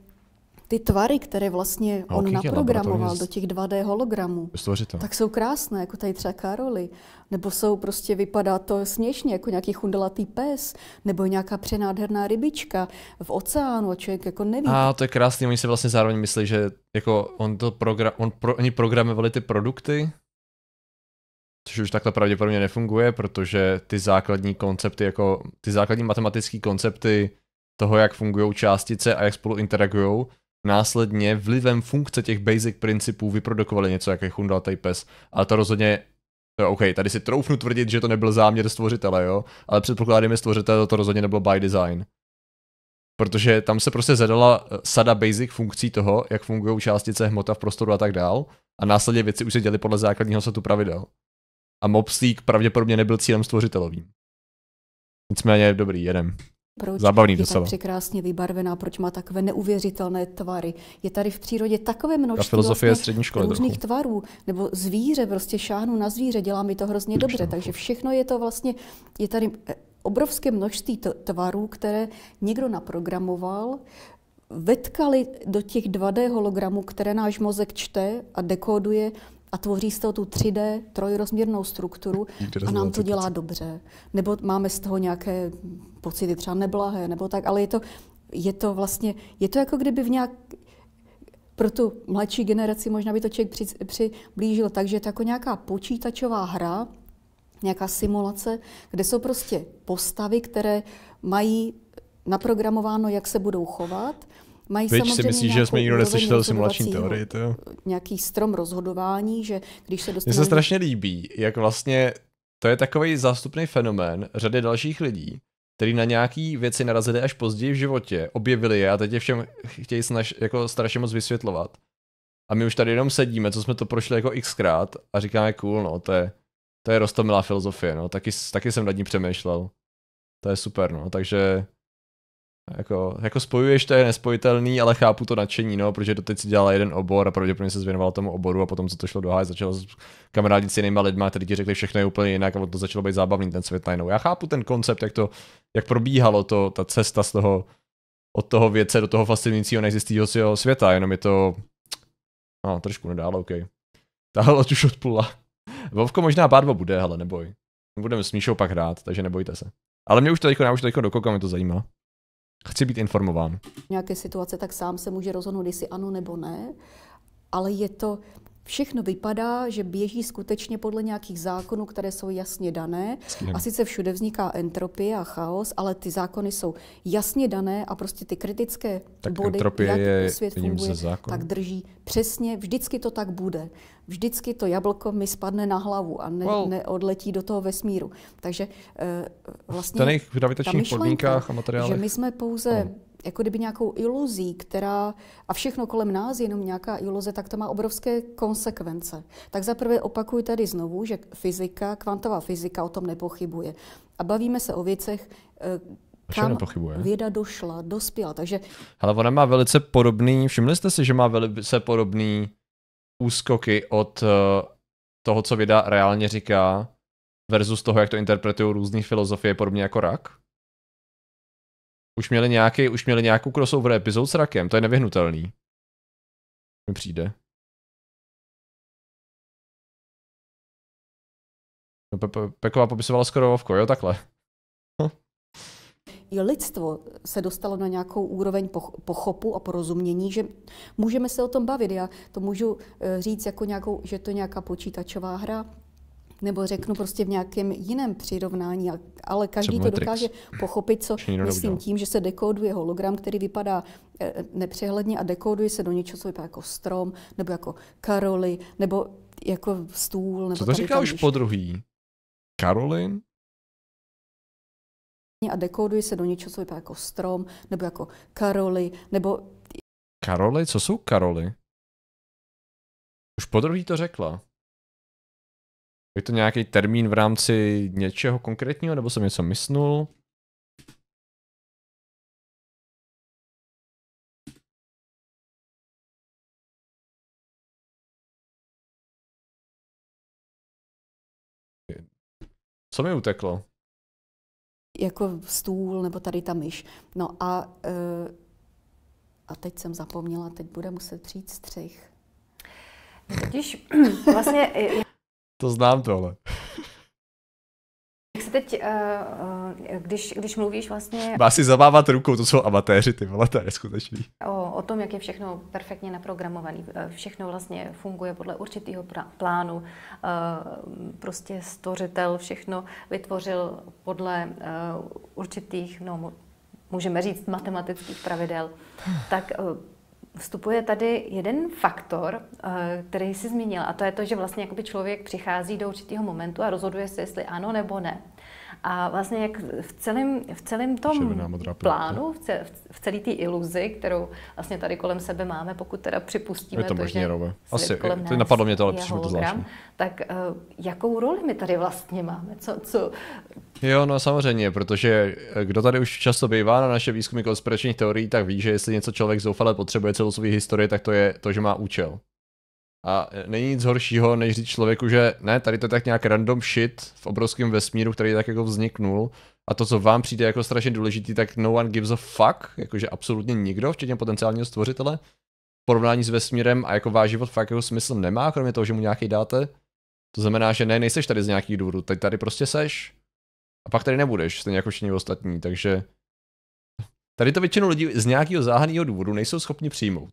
ty tvary, které vlastně no, on naprogramoval do těch 2D hologramů, Stvořitel. tak jsou krásné, jako tady třeba Karoli. Nebo jsou prostě, vypadá to směšně, jako nějaký chundelatý pes, nebo nějaká přenádherná rybička v oceánu a člověk jako neví. A to je krásné. oni si vlastně zároveň myslí, že jako on to program, on pro, oni programovali ty produkty, což už takhle pravděpodobně nefunguje, protože ty základní koncepty, jako ty základní matematické koncepty toho, jak fungují částice a jak spolu interagují, následně vlivem funkce těch basic principů vyprodukovali něco, jako je Tapes. A Ale to rozhodně je OK, tady si troufnu tvrdit, že to nebyl záměr stvořitele, jo, ale předpokládáme, že stvořitel to rozhodně nebylo by design. Protože tam se prostě zadala eh, sada basic funkcí toho, jak fungují částice hmota v prostoru a tak dál, a následně věci už se děly podle základního setu pravidel. A mobslík pravděpodobně nebyl cílem stvořitelovým. Nicméně dobrý, jedem proč Zabavný je docela. tak překrásně vybarvená, proč má takové neuvěřitelné tvary. Je tady v přírodě takové množství Ta filozofie vlastně střední školy různých trochu. tvarů, nebo zvíře, prostě šáhnu na zvíře, dělá mi to hrozně Když dobře, takže všechno je to vlastně, je tady eh, obrovské množství tvarů, které někdo naprogramoval, vetkali do těch 2D hologramů, které náš mozek čte a dekoduje a tvoří z toho tu 3D trojrozměrnou strukturu a nám to dělá dobře. Nebo máme z toho nějaké pocity třeba neblahé, nebo tak, ale je to, je to vlastně, je to jako kdyby v nějak, pro tu mladší generaci možná by to člověk při, přiblížil tak, že je to jako nějaká počítačová hra, nějaká simulace, kde jsou prostě postavy, které mají naprogramováno, jak se budou chovat Mají Víč, si myslíš, že jsme nikdo neslyšel simulační teorie, To? Nějaký strom rozhodování, že když se dostaneme... Mně se strašně líbí, jak vlastně to je takový zástupný fenomén řady dalších lidí, který na nějaký věci narazili až později v životě, objevili je a teď je všem chtějí snaž, jako strašně moc vysvětlovat. A my už tady jenom sedíme, co jsme to prošli jako xkrát a říkáme cool, no, to je, to je rostomilá filozofie, no, taky, taky jsem nad ní přemýšlel. To je super, no, takže jako, jako spojuješ, to je nespojitelný, ale chápu to nadšení, no, protože doteď si dělala jeden obor a pravděpodobně se věnovala tomu oboru a potom, co to šlo do háje, začala kamarádit s jinými lidmi, kteří ti řekli všechno je úplně jinak a to začalo být zábavný ten svět najednou. Já chápu ten koncept, jak to, jak probíhalo to, ta cesta z toho, od toho věce do toho fascinujícího neexistujícího světa, jenom je to, no, trošku nedálo, OK. Tahle loď už odplula. Vovko možná pár bude, ale neboj. Budeme s Míšou pak hrát, takže nebojte se. Ale mě už to teďko, já už to teďko dokoukám, mě to zajímá. Chci být informován. V nějaké situace, tak sám se může rozhodnout, jestli ano nebo ne, ale je to, všechno vypadá, že běží skutečně podle nějakých zákonů, které jsou jasně dané. A sice všude vzniká entropie a chaos, ale ty zákony jsou jasně dané a prostě ty kritické tak body, jak je svět funguje, tak drží. Přesně, vždycky to tak bude. Vždycky to jablko mi spadne na hlavu a ne, well. neodletí do toho vesmíru. Takže uh, vlastně v daných gravitačních podmínkách a materiálech. Že my jsme pouze jako kdyby nějakou iluzí, která a všechno kolem nás je jenom nějaká iluze, tak to má obrovské konsekvence. Tak zaprvé opakuju tady znovu, že fyzika, kvantová fyzika o tom nepochybuje. A bavíme se o věcech, eh, kam nepochybuje. věda došla, dospěla, takže... Ale ona má velice podobný, všimli jste si, že má velice podobný úskoky od eh, toho, co věda reálně říká, versus toho, jak to interpretují různé filozofie, podobně jako rak? Už měli, nějaký, už měli nějakou crossover epizod s Rakem, to je nevyhnutelný. Mi přijde. No, pe- pe- Peková popisovala skoro ovko, jo, takhle. I lidstvo se dostalo na nějakou úroveň pochopu a porozumění, že můžeme se o tom bavit. Já to můžu eh, říct jako nějakou, že to je nějaká počítačová hra, nebo řeknu prostě v nějakém jiném přirovnání, ale každý Třeba to Matrix. dokáže pochopit, co myslím tím, že se dekoduje hologram, který vypadá eh, nepřehledně a dekoduje se do něčeho, co vypadá jako strom, nebo jako karoly, nebo jako stůl. Nebo co to říká už po druhý? Karolin? A dekoduje se do něčeho, co vypadá jako strom, nebo jako karoly, nebo... Karoly? Co jsou karoly? Už po druhý to řekla. Je to nějaký termín v rámci něčeho konkrétního, nebo jsem něco myslel? Co mi uteklo? Jako stůl nebo tady ta myš. No a, uh, a teď jsem zapomněla, teď bude muset přijít střih. Totiž vlastně eh, to znám ale. Jak se teď, eh, eh, když, když mluvíš vlastně... Má si zavávat rukou, to jsou amatéři, ty vole, to je skutečný. O, o tom, jak je všechno perfektně naprogramovaný, eh, všechno vlastně funguje podle určitého plánu, prostě stvořitel všechno vytvořil podle určitých, no můžeme říct, matematických pravidel, tak vstupuje tady jeden faktor, eh, který jsi zmínil, a to je to, že vlastně člověk přichází do určitého momentu a rozhoduje se, jestli ano nebo ne. A vlastně jak v celém, v celém tom plánu, v, v celé té iluzi, kterou vlastně tady kolem sebe máme, pokud teda připustíme je to, to že Asi, kolem jako, nás napadlo mě to, ale přišlo to zvláštní. Tak eh, jakou roli my tady vlastně máme? Co, co... Jo, no samozřejmě, protože eh, kdo tady už často bývá na naše výzkumy konspiračních teorií, tak ví, že jestli něco člověk zoufale potřebuje celou svou historii, tak to je to, že má účel. A e, není nic horšího, než říct člověku, že ne, tady to je tak nějak random shit v obrovském vesmíru, který tak jako vzniknul a to, co vám přijde jako strašně důležitý, tak no one gives a fuck, jakože absolutně nikdo, včetně potenciálního stvořitele, v porovnání s vesmírem a jako váš život fakt jako smysl nemá, kromě toho, že mu nějaký dáte. To znamená, že ne, nejseš tady z nějakých důvodů, teď tady prostě seš a pak tady nebudeš, stejně jako všichni ostatní, takže tady to většinu lidí z nějakého záhadného důvodu nejsou schopni přijmout.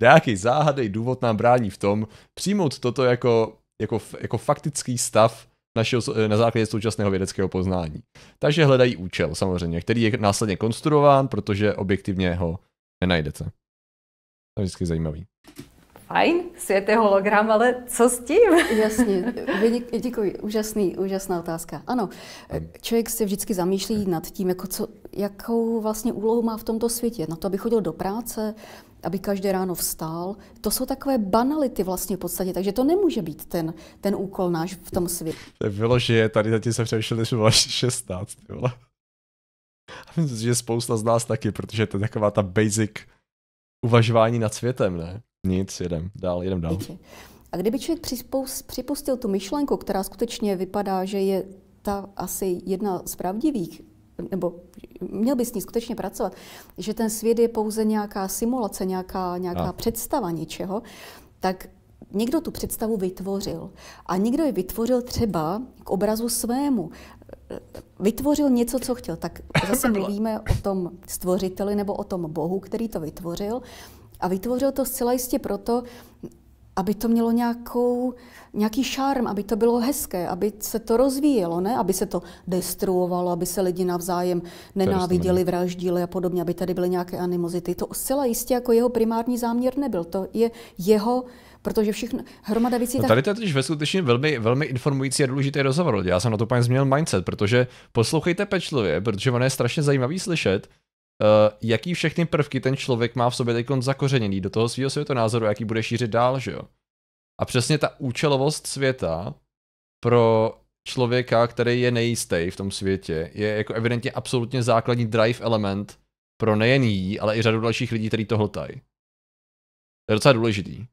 Nějaký záhadný důvod nám brání v tom přijmout toto jako, jako, jako faktický stav našeho, na základě současného vědeckého poznání. Takže hledají účel samozřejmě, který je následně konstruován, protože objektivně ho nenajdete. To je vždycky zajímavý fajn, svět je hologram, ale co s tím? Jasně, děkuji, úžasný, úžasná otázka. Ano, člověk se vždycky zamýšlí nad tím, jako co, jakou vlastně úlohu má v tomto světě. Na to, aby chodil do práce, aby každé ráno vstál. To jsou takové banality vlastně v podstatě, takže to nemůže být ten, ten úkol náš v tom světě. To bylo, že tady zatím se přemýšlel, že byla 16. Bylo. A myslím, že spousta z nás taky, protože to je taková ta basic uvažování nad světem, ne? Nic, jedem dál, jedem dál. A kdyby člověk připustil tu myšlenku, která skutečně vypadá, že je ta asi jedna z pravdivých, nebo měl by s ní skutečně pracovat, že ten svět je pouze nějaká simulace, nějaká, nějaká a. představa něčeho, tak někdo tu představu vytvořil. A někdo ji vytvořil třeba k obrazu svému. Vytvořil něco, co chtěl. Tak zase mluvíme o tom stvořiteli nebo o tom Bohu, který to vytvořil. A vytvořil to zcela jistě proto, aby to mělo nějakou, nějaký šarm, aby to bylo hezké, aby se to rozvíjelo, ne? aby se to destruovalo, aby se lidi navzájem nenáviděli, vraždili a podobně, aby tady byly nějaké animozity. To zcela jistě jako jeho primární záměr nebyl. To je jeho protože všechno, hromada věcí... No tady to je totiž ve skutečně velmi, velmi informující a důležitý rozhovor. Já jsem na to úplně změnil mindset, protože poslouchejte pečlivě, protože ono je strašně zajímavý slyšet, Eh, jaký všechny prvky ten člověk má v sobě teď zakořeněný do toho svého světonázoru, jaký bude šířit dál, že jo. A přesně ta účelovost světa pro člověka, který je nejistý v tom světě, je jako evidentně absolutně základní drive element pro nejen jí, ale i řadu dalších lidí, kteří to hltají. To je docela důležitý.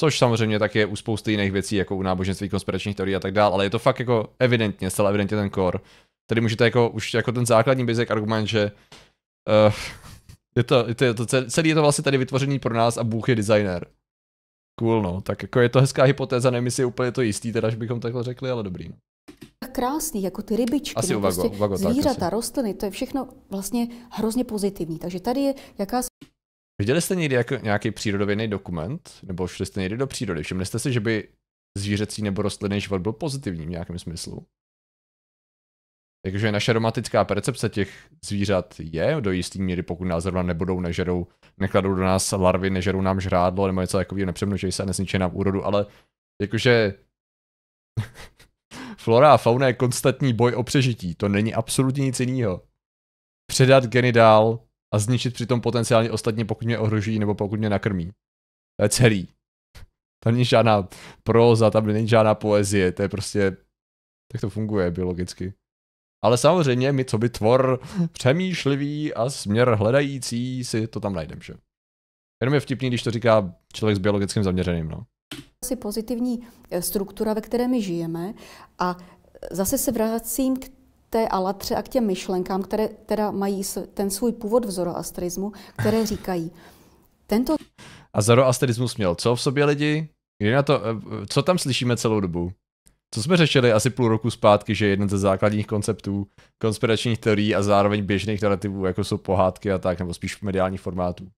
Což samozřejmě tak je u spousty jiných věcí, jako u náboženství, konspiračních teorií a tak dále, ale je to fakt jako evidentně, zcela evidentně ten core tady můžete jako, už jako ten základní basic argument, že uh, je to, je to, je to, celý je to vlastně tady vytvořený pro nás a Bůh je designer. Cool, no. Tak jako je to hezká hypotéza, nevím, jestli je úplně to jistý, teda, že bychom takhle řekli, ale dobrý. No. Krásný, jako ty rybičky, asi no, uvago, prostě uvago, zvířata, tak, rostliny, to je všechno vlastně hrozně pozitivní. Takže tady je jaká... Viděli jste někdy jako nějaký přírodovědný dokument, nebo šli jste někdy do přírody? Všimli jste si, že by zvířecí nebo rostlinný život byl pozitivní v nějakém smyslu? Takže naše romantická percepce těch zvířat je do jisté míry, pokud nás zrovna nebudou, nežerou, nekladou do nás larvy, nežerou nám žrádlo nebo něco takového, nepřemnožejí se, nesničí nám úrodu, ale jakože flora a fauna je konstantní boj o přežití, to není absolutně nic jiného. Předat geny dál a zničit přitom potenciálně ostatně, pokud mě ohrožují nebo pokud mě nakrmí. To je celý. Tam není žádná proza, tam není žádná poezie, to je prostě... Tak to funguje biologicky. Ale samozřejmě my, co by tvor přemýšlivý a směr hledající, si to tam najdeme, že? Jenom je vtipný, když to říká člověk s biologickým zaměřením, no. Asi pozitivní eh, struktura, ve které my žijeme a eh, zase se vracím k té alatře a k těm myšlenkám, které teda mají ten svůj původ v zoroastrismu, které říkají, tento... A zoroastrismus měl co v sobě lidi? Kdy na to, eh, co tam slyšíme celou dobu? co jsme řešili asi půl roku zpátky, že jeden ze základních konceptů konspiračních teorií a zároveň běžných narrativů, jako jsou pohádky a tak, nebo spíš v mediálních formátů.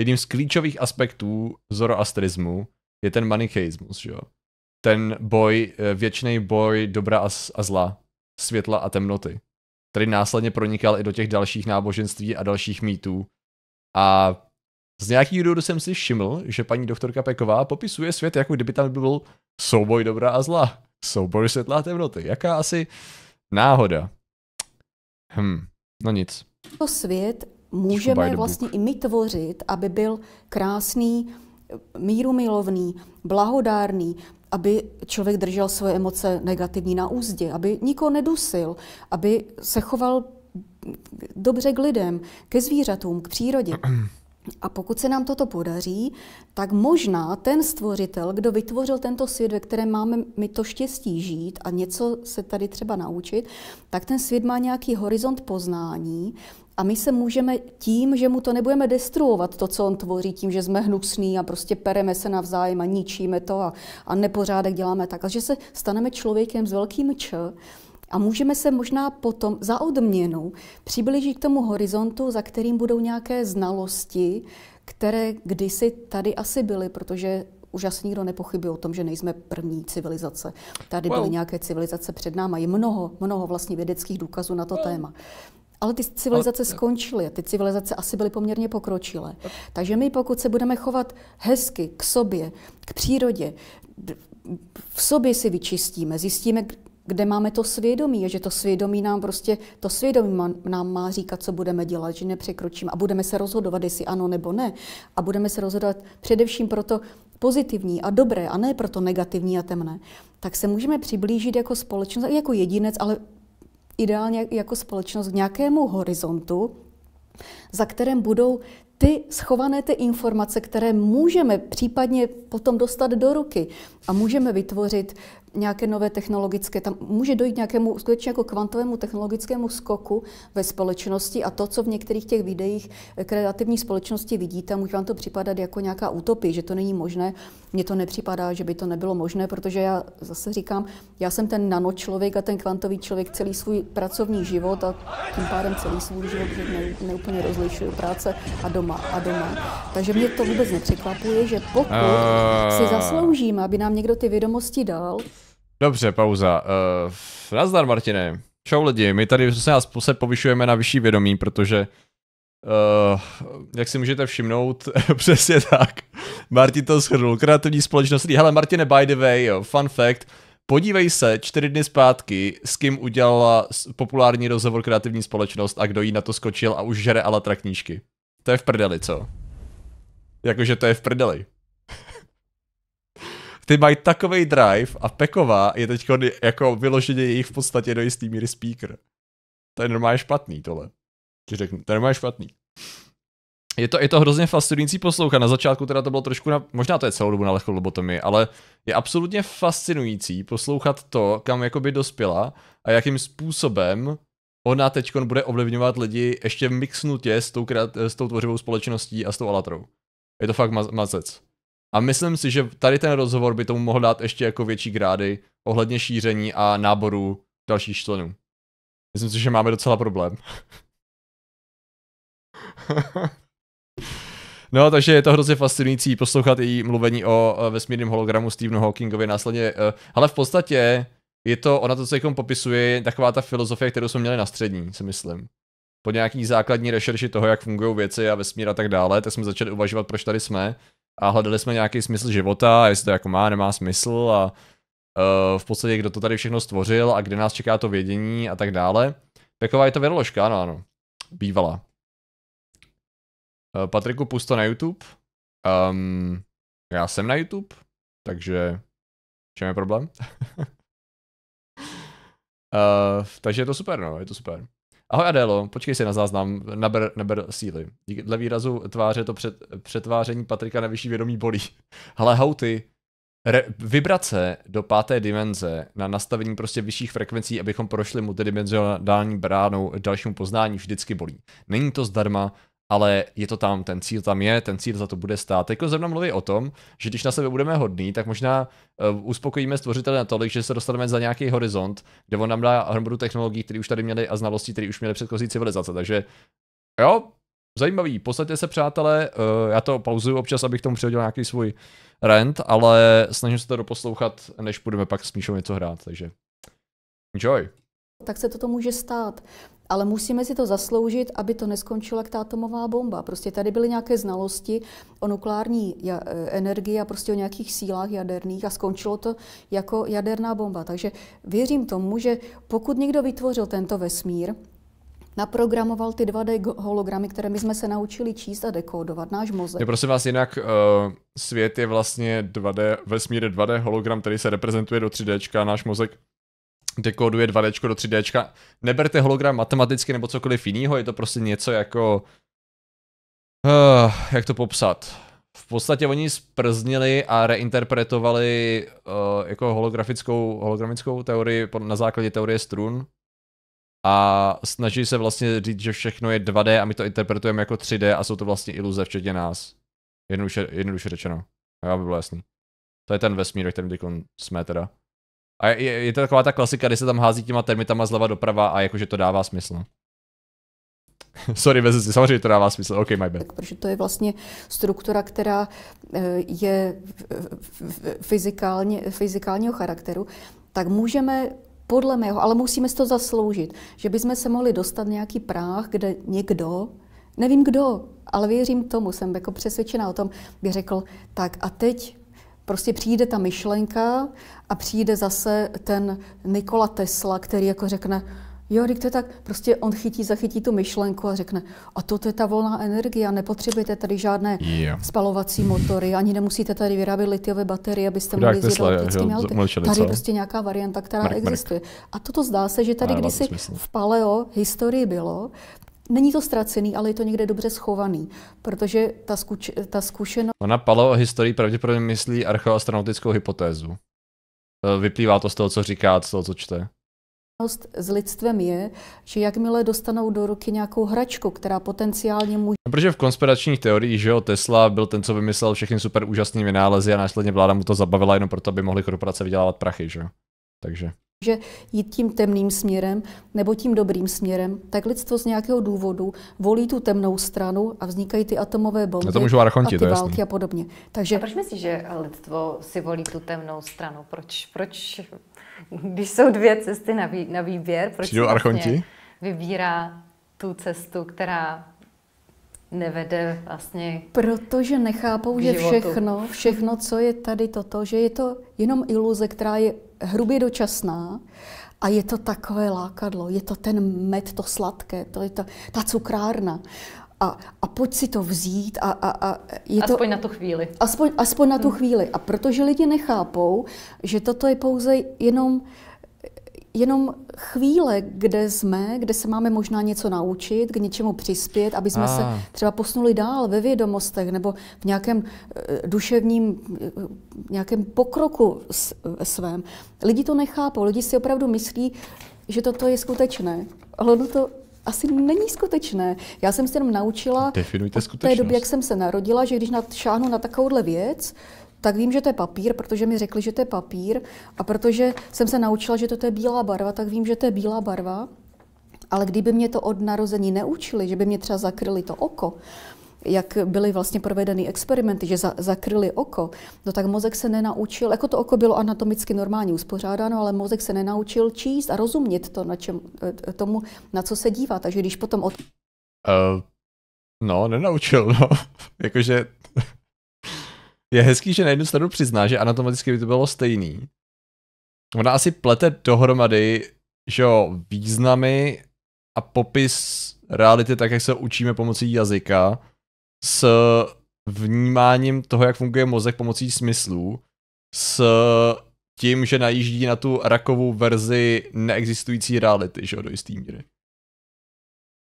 Jedním z klíčových aspektů zoroastrismu je ten manichejismus, že jo? Ten boj, eh, věčný boj dobra a zla, světla a temnoty, který následně pronikal i do těch dalších náboženství a dalších mýtů. A z nějakých důvodů jsem si všiml, že paní doktorka Peková popisuje svět, jako kdyby tam byl Souboj dobrá a zla. Souboj světla a temnoty. Jaká asi náhoda. Hm, no nic. To svět můžeme vlastně i my tvořit, aby byl krásný, mírumilovný, blahodárný, aby člověk držel svoje emoce negativní na úzdě, aby nikoho nedusil, aby se choval dobře k lidem, ke zvířatům, k přírodě. A pokud se nám toto podaří, tak možná ten stvořitel, kdo vytvořil tento svět, ve kterém máme my to štěstí žít a něco se tady třeba naučit, tak ten svět má nějaký horizont poznání a my se můžeme tím, že mu to nebudeme destruovat, to, co on tvoří, tím, že jsme hnusní a prostě pereme se navzájem a ničíme to a, a nepořádek děláme tak, a že se staneme člověkem s velkým č, a můžeme se možná potom za odměnu přiblížit k tomu horizontu, za kterým budou nějaké znalosti, které kdysi tady asi byly, protože už asi nikdo nepochybuje o tom, že nejsme první civilizace. Tady well. byly nějaké civilizace před náma. Je mnoho, mnoho vlastně vědeckých důkazů na to well. téma. Ale ty civilizace skončily, ty civilizace asi byly poměrně pokročilé. Takže my, pokud se budeme chovat hezky k sobě, k přírodě, v sobě si vyčistíme, zjistíme, kde máme to svědomí, že to svědomí nám prostě, to svědomí má, nám má říkat, co budeme dělat, že nepřekročíme a budeme se rozhodovat, jestli ano nebo ne. A budeme se rozhodovat především pro to pozitivní a dobré a ne pro to negativní a temné. Tak se můžeme přiblížit jako společnost, jako jedinec, ale ideálně jako společnost k nějakému horizontu, za kterém budou ty schované ty informace, které můžeme případně potom dostat do ruky a můžeme vytvořit nějaké nové technologické, tam může dojít nějakému skutečně jako kvantovému technologickému skoku ve společnosti a to, co v některých těch videích kreativní společnosti vidíte, může vám to připadat jako nějaká utopie, že to není možné. Mně to nepřipadá, že by to nebylo možné, protože já zase říkám, já jsem ten nanočlověk a ten kvantový člověk celý svůj pracovní život a tím pádem celý svůj život, že ne, neúplně rozlišuju práce a dom doma a doma. Takže mě to vůbec nepřekvapuje, že pokud uh... si eh. zasloužím, aby nám někdo ty vědomosti dal. Dobře, pauza. Uh, nazdar, Martine. Čau lidi, my tady se povyšujeme na vyšší vědomí, protože Uh, jak si můžete všimnout, přesně tak. Martin to shrnul. Kreativní společnost. Hele, Martine, by the way, jo, fun fact. Podívej se čtyři dny zpátky, s kým udělala populární rozhovor kreativní společnost a kdo jí na to skočil a už žere ale knížky. To je v prdeli, co? Jakože to je v prdeli. Ty mají takový drive a Peková je teď jako vyloženě jejich v podstatě do jistý míry speaker. To je normálně špatný tohle. Ti řeknu, to je normálně špatný. Je to, je to hrozně fascinující poslouchat. Na začátku teda to bylo trošku, na, možná to je celou dobu na lehkou lobotomii, ale je absolutně fascinující poslouchat to, kam jakoby dospěla a jakým způsobem ona teď bude ovlivňovat lidi ještě mixnutě s tou, kreat, s tou tvořivou společností a s tou Alatrou. Je to fakt ma- mazec. A myslím si, že tady ten rozhovor by tomu mohl dát ještě jako větší grády ohledně šíření a náboru dalších členů. Myslím si, že máme docela problém. No, takže je to hrozně fascinující poslouchat její mluvení o e, vesmírném hologramu Stephenu Hawkingovi následně. E, ale v podstatě je to, ona to celkom popisuje, taková ta filozofie, kterou jsme měli na střední, si myslím. Po nějaký základní rešerši toho, jak fungují věci a vesmír a tak dále, tak jsme začali uvažovat, proč tady jsme a hledali jsme nějaký smysl života, jestli to jako má, nemá smysl a uh, v podstatě kdo to tady všechno stvořil a kde nás čeká to vědění a tak dále. Taková je to vědoložka, ano, ano. Bývala. Uh, Patriku, pusto na YouTube. Um, já jsem na YouTube, takže čem je problém? Uh, takže je to super, no, je to super. Ahoj Adélo, počkej si na záznam, naber, naber síly. Díky, dle výrazu tváře to před, přetváření Patrika na vyšší vědomí bolí. Ale hauty, re, vibrace do páté dimenze na nastavení prostě vyšších frekvencí, abychom prošli multidimenzionální bránou dalšímu poznání vždycky bolí. Není to zdarma, ale je to tam, ten cíl tam je, ten cíl za to bude stát. Teď zrovna mluví o tom, že když na sebe budeme hodní, tak možná uh, uspokojíme stvořitele natolik, že se dostaneme za nějaký horizont, kde on nám dá hromadu technologií, které už tady měli a znalosti, které už měly předchozí civilizace. Takže jo, zajímavý. Posadě se, přátelé, uh, já to pauzuju občas, abych tomu přihodil nějaký svůj rent, ale snažím se to doposlouchat, než budeme pak s Míšou něco hrát, takže enjoy. Tak se toto může stát ale musíme si to zasloužit, aby to neskončilo jak ta atomová bomba. Prostě tady byly nějaké znalosti o nukleární e, energii a prostě o nějakých sílách jaderných a skončilo to jako jaderná bomba. Takže věřím tomu, že pokud někdo vytvořil tento vesmír, naprogramoval ty 2D hologramy, které my jsme se naučili číst a dekodovat, náš mozek. Je prosím vás, jinak e, svět je vlastně 2D, vesmír je 2D hologram, který se reprezentuje do 3D, náš mozek dekoduje 2D do 3D. Neberte hologram matematicky nebo cokoliv jiného, je to prostě něco jako... Uh, jak to popsat? V podstatě oni sprznili a reinterpretovali uh, jako holografickou, hologramickou teorii na základě teorie strun a snaží se vlastně říct, že všechno je 2D a my to interpretujeme jako 3D a jsou to vlastně iluze včetně nás. Jednoduše, jednoduše řečeno. by bylo jasný. To je ten vesmír, kterým teď jsme teda. A je, je to taková ta klasika, kdy se tam hází těma termitama zleva doprava a jakože to dává smysl. Sorry, bez samozřejmě to dává smysl, OK, my bad. Protože to je vlastně struktura, která eh, je fyzikálně, fyzikálního charakteru, tak můžeme podle mého, ale musíme si to zasloužit, že bychom se mohli dostat nějaký práh, kde někdo, nevím kdo, ale věřím tomu, jsem jako přesvědčená o tom, by řekl, tak a teď Prostě přijde ta myšlenka a přijde zase ten Nikola Tesla, který jako řekne, Jo, to je tak, prostě on chytí, zachytí tu myšlenku a řekne, a toto je ta volná energie a nepotřebujete tady žádné yeah. spalovací motory, ani nemusíte tady vyrábět litiové baterie, abyste mohli jezdit elektrickými auty. Tady je prostě nějaká varianta, která Mark, existuje. Merk. A toto zdá se, že tady kdysi v paleo historii bylo, Není to ztracený, ale je to někde dobře schovaný, protože ta, zkuč, ta zkušenost... Ona Palo o historii pravděpodobně myslí archeoastronautickou hypotézu. E, vyplývá to z toho, co říká, z toho, co čte. S lidstvem je, že jakmile dostanou do ruky nějakou hračku, která potenciálně může... No, protože v konspiračních teoriích, že jo, Tesla byl ten, co vymyslel všechny super úžasné vynálezy a následně vláda mu to zabavila jenom proto, aby mohly korporace vydělávat prachy, že jo? Takže že jít tím temným směrem nebo tím dobrým směrem, tak lidstvo z nějakého důvodu volí tu temnou stranu a vznikají ty atomové bomby to můžu archonti, a ty to války jasný. a podobně. Takže... A proč myslíš, že lidstvo si volí tu temnou stranu? Proč, proč když jsou dvě cesty na, vý, na výběr, proč si vlastně archonti? Vlastně vybírá tu cestu, která nevede vlastně Protože nechápou, že všechno, všechno, co je tady toto, že je to jenom iluze, která je hrubě dočasná a je to takové lákadlo, je to ten med, to sladké, to je to, ta cukrárna. A, a pojď si to vzít. A, a, a je aspoň to, na tu chvíli. Aspoň, aspoň na tu hmm. chvíli. A protože lidi nechápou, že toto je pouze jenom jenom chvíle, kde jsme, kde se máme možná něco naučit, k něčemu přispět, aby jsme a. se ah. třeba posunuli dál ve vědomostech nebo v nějakém eh, duševním eh, nějakém pokroku svém. Lidi to nechápou, lidi si opravdu myslí, že toto je skutečné. Ale to asi není skutečné. Já jsem se jenom naučila Definujte v té době, jak jsem se narodila, že když šáhnu na takovouhle věc, tak vím, že to je papír, protože mi řekli, že to je papír a protože jsem se naučila, že to je bílá barva, tak vím, že to je bílá barva. Ale kdyby mě to od narození neučili, že by mě třeba zakryli to oko, jak byly vlastně provedeny experimenty, že za, zakryli oko, no tak mozek se nenaučil, jako to oko bylo anatomicky normálně uspořádáno, ale mozek se nenaučil číst a rozumět to, na čem, eh, eh, tomu, na co se dívá. Takže když potom... Od... Uh, no, nenaučil, no. Jakože je hezký, že na jednu stranu přizná, že anatomicky by to bylo stejný. Ona asi plete dohromady, že jo, významy a popis reality, tak jak se učíme pomocí jazyka, s vnímáním toho, jak funguje mozek pomocí smyslů, s tím, že najíždí na tu rakovou verzi neexistující reality, že jo, do jistý míry.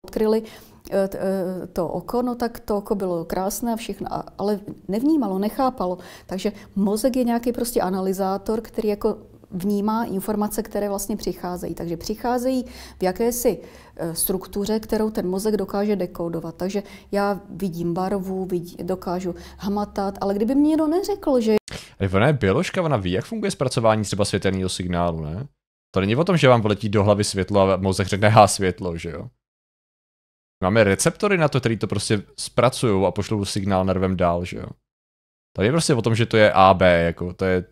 Odkryli Eh, eh, to oko, no tak to oko bylo krásné a všechno, ale nevnímalo, nechápalo. Takže mozek je nějaký prostě analyzátor, který jako vnímá informace, které vlastně přicházejí. Takže přicházejí v jakési eh, struktuře, kterou ten mozek dokáže dekodovat. Takže já vidím barvu, vidí, dokážu hmatat, ale kdyby mě někdo neřekl, že... Ale ona je bioložka, ona ví, jak funguje zpracování třeba světelného signálu, ne? To není o tom, že vám vletí do hlavy světlo a mozek řekne há světlo, že jo? Máme receptory na to, který to prostě zpracují a pošlou signál nervem dál, že jo. Tady je prostě o tom, že to je AB, jako to je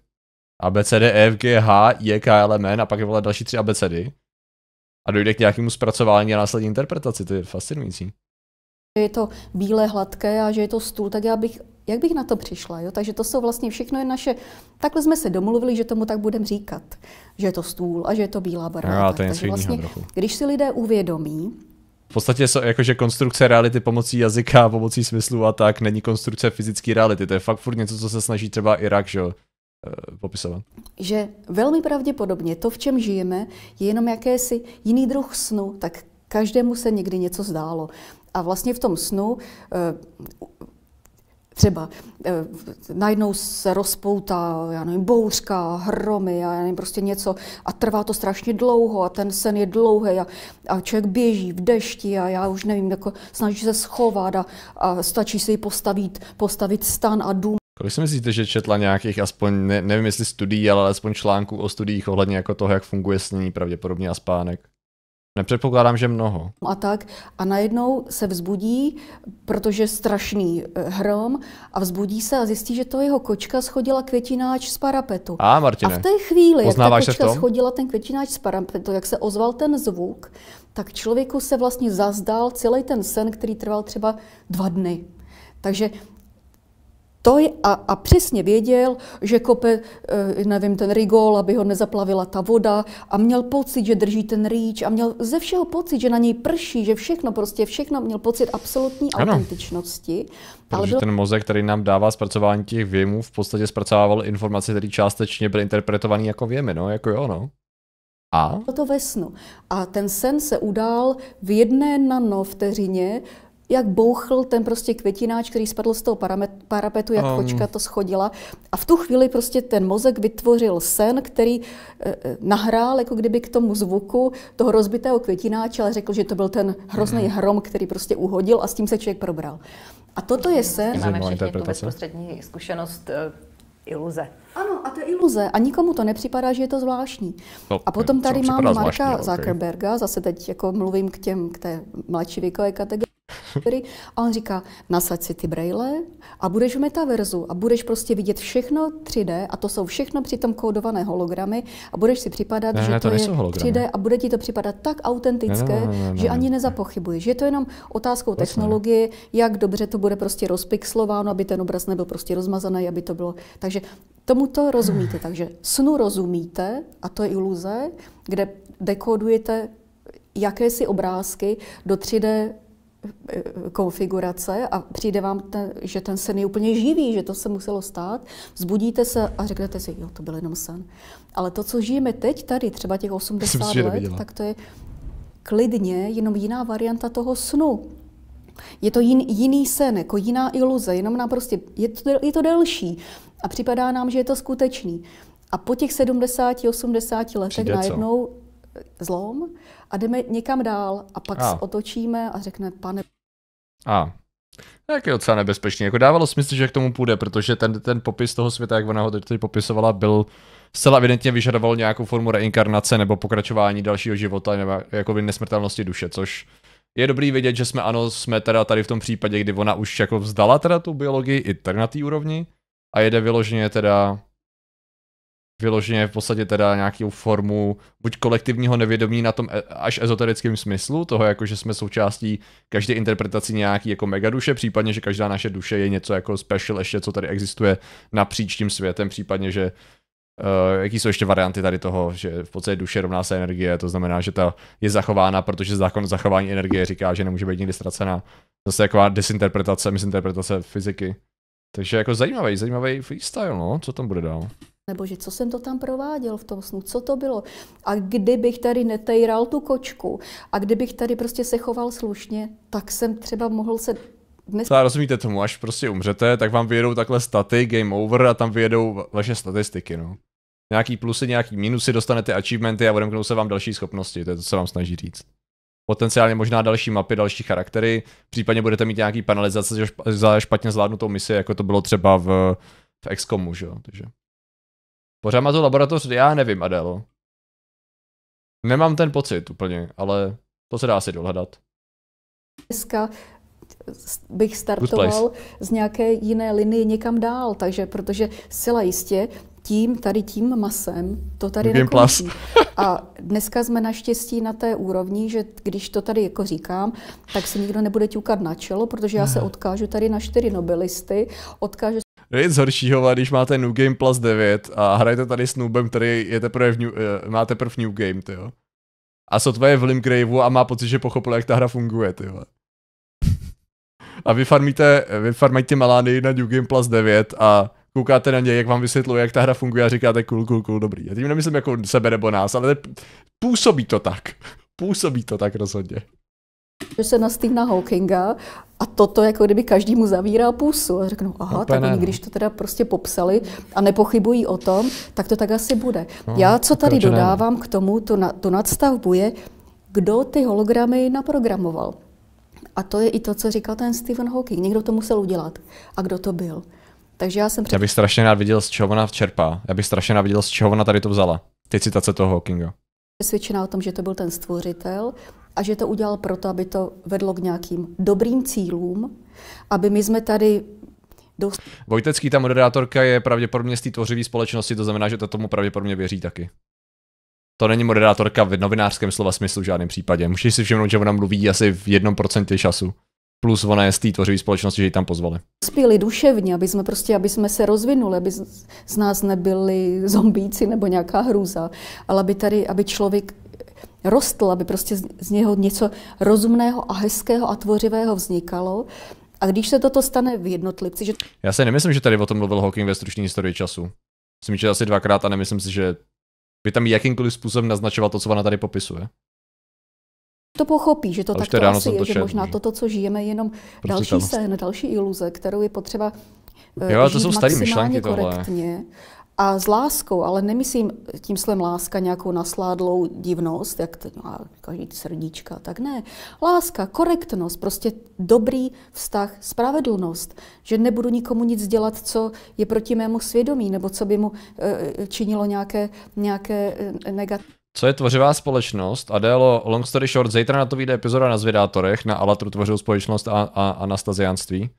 ABCD, B, e, H, J, K, L, M, a pak je vole další tři abcdy. A dojde k nějakému zpracování a následní interpretaci, to je fascinující. Je to bílé, hladké a že je to stůl, tak já bych, jak bych na to přišla, jo? Takže to jsou vlastně všechno je naše, takhle jsme se domluvili, že tomu tak budeme říkat, že je to stůl a že je to bílá barva. No, tak. Takže vlastně, trochu. když si lidé uvědomí, v podstatě jsou jakože konstrukce reality pomocí jazyka, pomocí smyslu a tak není konstrukce fyzické reality. To je fakt furt něco, co se snaží třeba Irak, že jo, eh, popisovat. Že velmi pravděpodobně to, v čem žijeme, je jenom jakési jiný druh snu, tak každému se někdy něco zdálo. A vlastně v tom snu eh, třeba e, najednou se rozpoutá, já nevím, bouřka, hromy já nevím, prostě něco a trvá to strašně dlouho a ten sen je dlouhý a, a člověk běží v dešti a já už nevím, jako snaží se schovat a, a stačí si postavit, postavit stan a dům. Kolik si myslíte, že četla nějakých aspoň, ne, nevím jestli studií, ale alespoň článků o studiích ohledně jako toho, jak funguje snění pravděpodobně a spánek? Nepředpokládám, že mnoho. A tak. A najednou se vzbudí, protože strašný eh, hrom, a vzbudí se a zjistí, že to jeho kočka schodila květináč z parapetu. A, Martine, a v té chvíli, jak ta kočka schodila ten květináč z parapetu, jak se ozval ten zvuk, tak člověku se vlastně zazdál celý ten sen, který trval třeba dva dny. Takže to je, a, a přesně věděl, že kope, eh, nevím, ten rigol, aby ho nezaplavila ta voda a měl pocit, že drží ten rýč a měl ze všeho pocit, že na něj prší, že všechno prostě, všechno měl pocit absolutní ano. autentičnosti. Protože ale byl... ten mozek, který nám dává zpracování těch věmů, v podstatě zpracovával informace, které částečně byly interpretované jako věmy, no, jako jo, no. A? Byl to ve snu. A ten sen se udál v jedné nanovteřině, jak bouchl ten prostě květináč, který spadl z toho parapetu, jak um. kočka to schodila. A v tu chvíli prostě ten mozek vytvořil sen, který e, nahrál jako kdyby k tomu zvuku toho rozbitého květináče, ale řekl, že to byl ten hrozný hmm. hrom, který prostě uhodil a s tím se člověk probral. A toto je sen. Máme všichni tu bezprostřední jako zkušenost eh, iluze. Ano, a to je iluze. A nikomu to nepřipadá, že je to zvláštní. No, a potom tady mám Marka zvláštní, Zuckerberga, okay. zase teď jako mluvím k těm, k té mladší věkové kategorii. A on říká, nasaď si ty brejle a budeš v metaverzu a budeš prostě vidět všechno 3D a to jsou všechno přitom kódované hologramy a budeš si připadat, ne, že ne, to, to je hologramy. 3D a bude ti to připadat tak autentické, ne, ne, ne, ne, že ani nezapochybuješ. Že je to jenom otázkou vlastně. technologie, jak dobře to bude prostě rozpixlováno, aby ten obraz nebyl prostě rozmazaný, aby to bylo. Takže tomuto rozumíte. Takže snu rozumíte a to je iluze, kde dekodujete jakési obrázky do 3D konfigurace a přijde vám, ten, že ten sen je úplně živý, že to se muselo stát, vzbudíte se a řeknete si, jo, to byl jenom sen. Ale to, co žijeme teď tady, třeba těch 80 Myslím, let, tak to je klidně jenom jiná varianta toho snu. Je to jin, jiný sen, jako jiná iluze, jenom nám prostě, je to, je to delší a připadá nám, že je to skutečný. A po těch 70, 80 letech najednou co? zlom a jdeme někam dál a pak a. otočíme a řekne, pane... A. Tak no, je docela nebezpečný. Jako dávalo smysl, že k tomu půjde, protože ten, ten popis toho světa, jak ona ho teď popisovala, byl zcela evidentně vyžadoval nějakou formu reinkarnace nebo pokračování dalšího života nebo jako nesmrtelnosti duše, což je dobrý vědět, že jsme ano, jsme teda tady v tom případě, kdy ona už jako vzdala teda tu biologii i tady na té úrovni a jede vyloženě teda vyloženě v podstatě teda nějakou formu buď kolektivního nevědomí na tom e- až ezoterickém smyslu, toho jako, že jsme součástí každé interpretaci nějaký jako megaduše, případně, že každá naše duše je něco jako special ještě, co tady existuje napříč tím světem, případně, že Uh, jaký jsou ještě varianty tady toho, že v podstatě duše rovná se energie, to znamená, že ta je zachována, protože zákon zachování energie říká, že nemůže být nikdy ztracená. Zase taková disinterpretace, misinterpretace fyziky. Takže jako zajímavý, zajímavý freestyle, no, co tam bude dál. Nebo že co jsem to tam prováděl v tom snu, co to bylo. A kdybych tady netejral tu kočku a kdybych tady prostě se choval slušně, tak jsem třeba mohl se dnes... Ta, rozumíte tomu, až prostě umřete, tak vám vyjedou takhle staty, game over a tam vyjedou vaše statistiky, no. Nějaký plusy, nějaký minusy, dostanete achievementy a odemknou se vám další schopnosti, to je to, co vám snaží říct. Potenciálně možná další mapy, další charaktery, případně budete mít nějaký penalizace za špatně zvládnutou misi, jako to bylo třeba v, v XCOMu, že jo, takže. Pořád má to laboratoř, já nevím, Adel. Nemám ten pocit úplně, ale to se dá asi dohledat. Dneska bych startoval z nějaké jiné linie někam dál, takže protože zcela jistě tím, tady tím masem, to tady Game nekončí. Plus. A dneska jsme naštěstí na té úrovni, že když to tady jako říkám, tak se nikdo nebude ťukat na čelo, protože já se odkážu tady na čtyři nobilisty, odkážu nic horšího, když máte New Game Plus 9 a hrajete tady s noobem, který je teprve v new, uh, eh, máte teprve New Game, ty jo. A sotva je v Limgraveu a má pocit, že pochopil, jak ta hra funguje, ty jo. a vy farmíte, vy farmíte malány na New Game Plus 9 a koukáte na něj, jak vám vysvětluje, jak ta hra funguje a říkáte cool, cool, cool, dobrý. Já tím nemyslím jako sebe nebo nás, ale působí to tak. Působí to tak rozhodně. Že se nastýl Hawkinga a toto jako kdyby mu zavírá pusu a řeknou, aha, no, tak oni no. když to teda prostě popsali a nepochybují o tom, tak to tak asi bude. No, Já, co tady dodávám ne. k tomu, tu, na, tu nadstavbu je, kdo ty hologramy naprogramoval. A to je i to, co říkal ten Stephen Hawking. Někdo to musel udělat. A kdo to byl? Takže já jsem... Před... Já bych strašně rád viděl, z čeho ona čerpá. Já bych strašně rád viděl, z čeho ona tady to vzala. Ty citace toho Hawkinga. Přesvědčená o tom, že to byl ten stvořitel a že to udělal proto, aby to vedlo k nějakým dobrým cílům, aby my jsme tady dost... Vojtecký, ta moderátorka, je pravděpodobně z té tvořivé společnosti, to znamená, že to tomu pravděpodobně věří taky. To není moderátorka v novinářském slova smyslu v žádném případě. Můžeš si všimnout, že ona mluví asi v jednom procentě času. Plus ona je z té tvořivé společnosti, že ji tam pozvali. Spíli duševně, aby jsme prostě, aby jsme se rozvinuli, aby z nás nebyli zombíci nebo nějaká hrůza, ale aby tady, aby člověk rostl, aby prostě z něho něco rozumného a hezkého a tvořivého vznikalo. A když se toto stane v jednotlivci, že... Já si nemyslím, že tady o tom mluvil Hawking ve stručné historii času. Jsem četl asi dvakrát a nemyslím si, že by tam jakýmkoliv způsobem naznačoval to, co ona tady popisuje. To pochopí, že to takto asi to je, to že možná toto, co žijeme, je jenom Proto další sen, další iluze, kterou je potřeba eh, jo, žít to jsou staré myšlenky korektně. Tohle a s láskou, ale nemyslím tím slem láska nějakou nasládlou divnost, jak to no, každý srdíčka, tak ne. Láska, korektnost, prostě dobrý vztah, spravedlnost, že nebudu nikomu nic dělat, co je proti mému svědomí, nebo co by mu e, činilo nějaké, nějaké eh, negativní. Co je tvořivá společnost? Adélo, long story short, zítra na to vyjde epizoda na Zvědátorech, na Alatru tvořivou společnost a, a, a Anastazianství.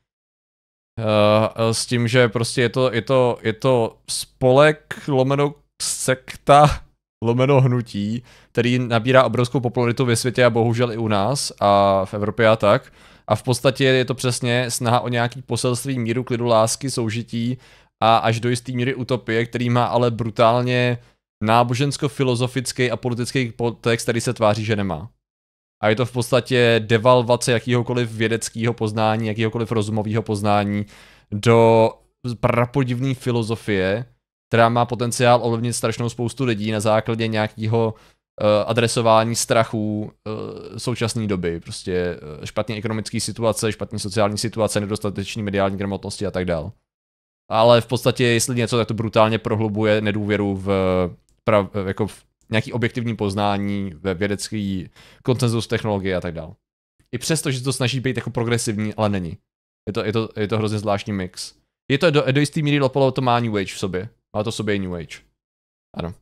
Eh, s tím, že prostě je to, je to, je to spolek lomeno sekta lomeno hnutí, který nabírá obrovskou popularitu ve světě a bohužel i u nás a v Evropě a tak. A v podstatě je to přesně snaha o nějaký poselství míru, klidu, lásky, soužití a až do jisté míry utopie, který má ale brutálně nábožensko-filozofický a politický text, který se tváří, že nemá a je to v podstatě devalvace jakýhokoliv vědeckého poznání, jakýhokoliv rozumového poznání do prapodivné filozofie, která má potenciál ovlivnit strašnou spoustu lidí na základě nějakého eh, adresování strachů eh, současné doby. Prostě eh, špatné ekonomické situace, špatné sociální situace, nedostateční mediální gramotnosti a tak dále. Ale v podstatě, jestli něco, tak to brutálně prohlubuje nedůvěru v, prav, jako v nějaký objektivní poznání ve vědecký koncenzus technologie a tak dále. I přesto, že to snaží být jako progresivní, ale není. Je to, je to, je to hrozně zvláštní mix. Je to do, do jisté míry Lopolo to má New Age v sobě. Má to v sobě i New Age. Ano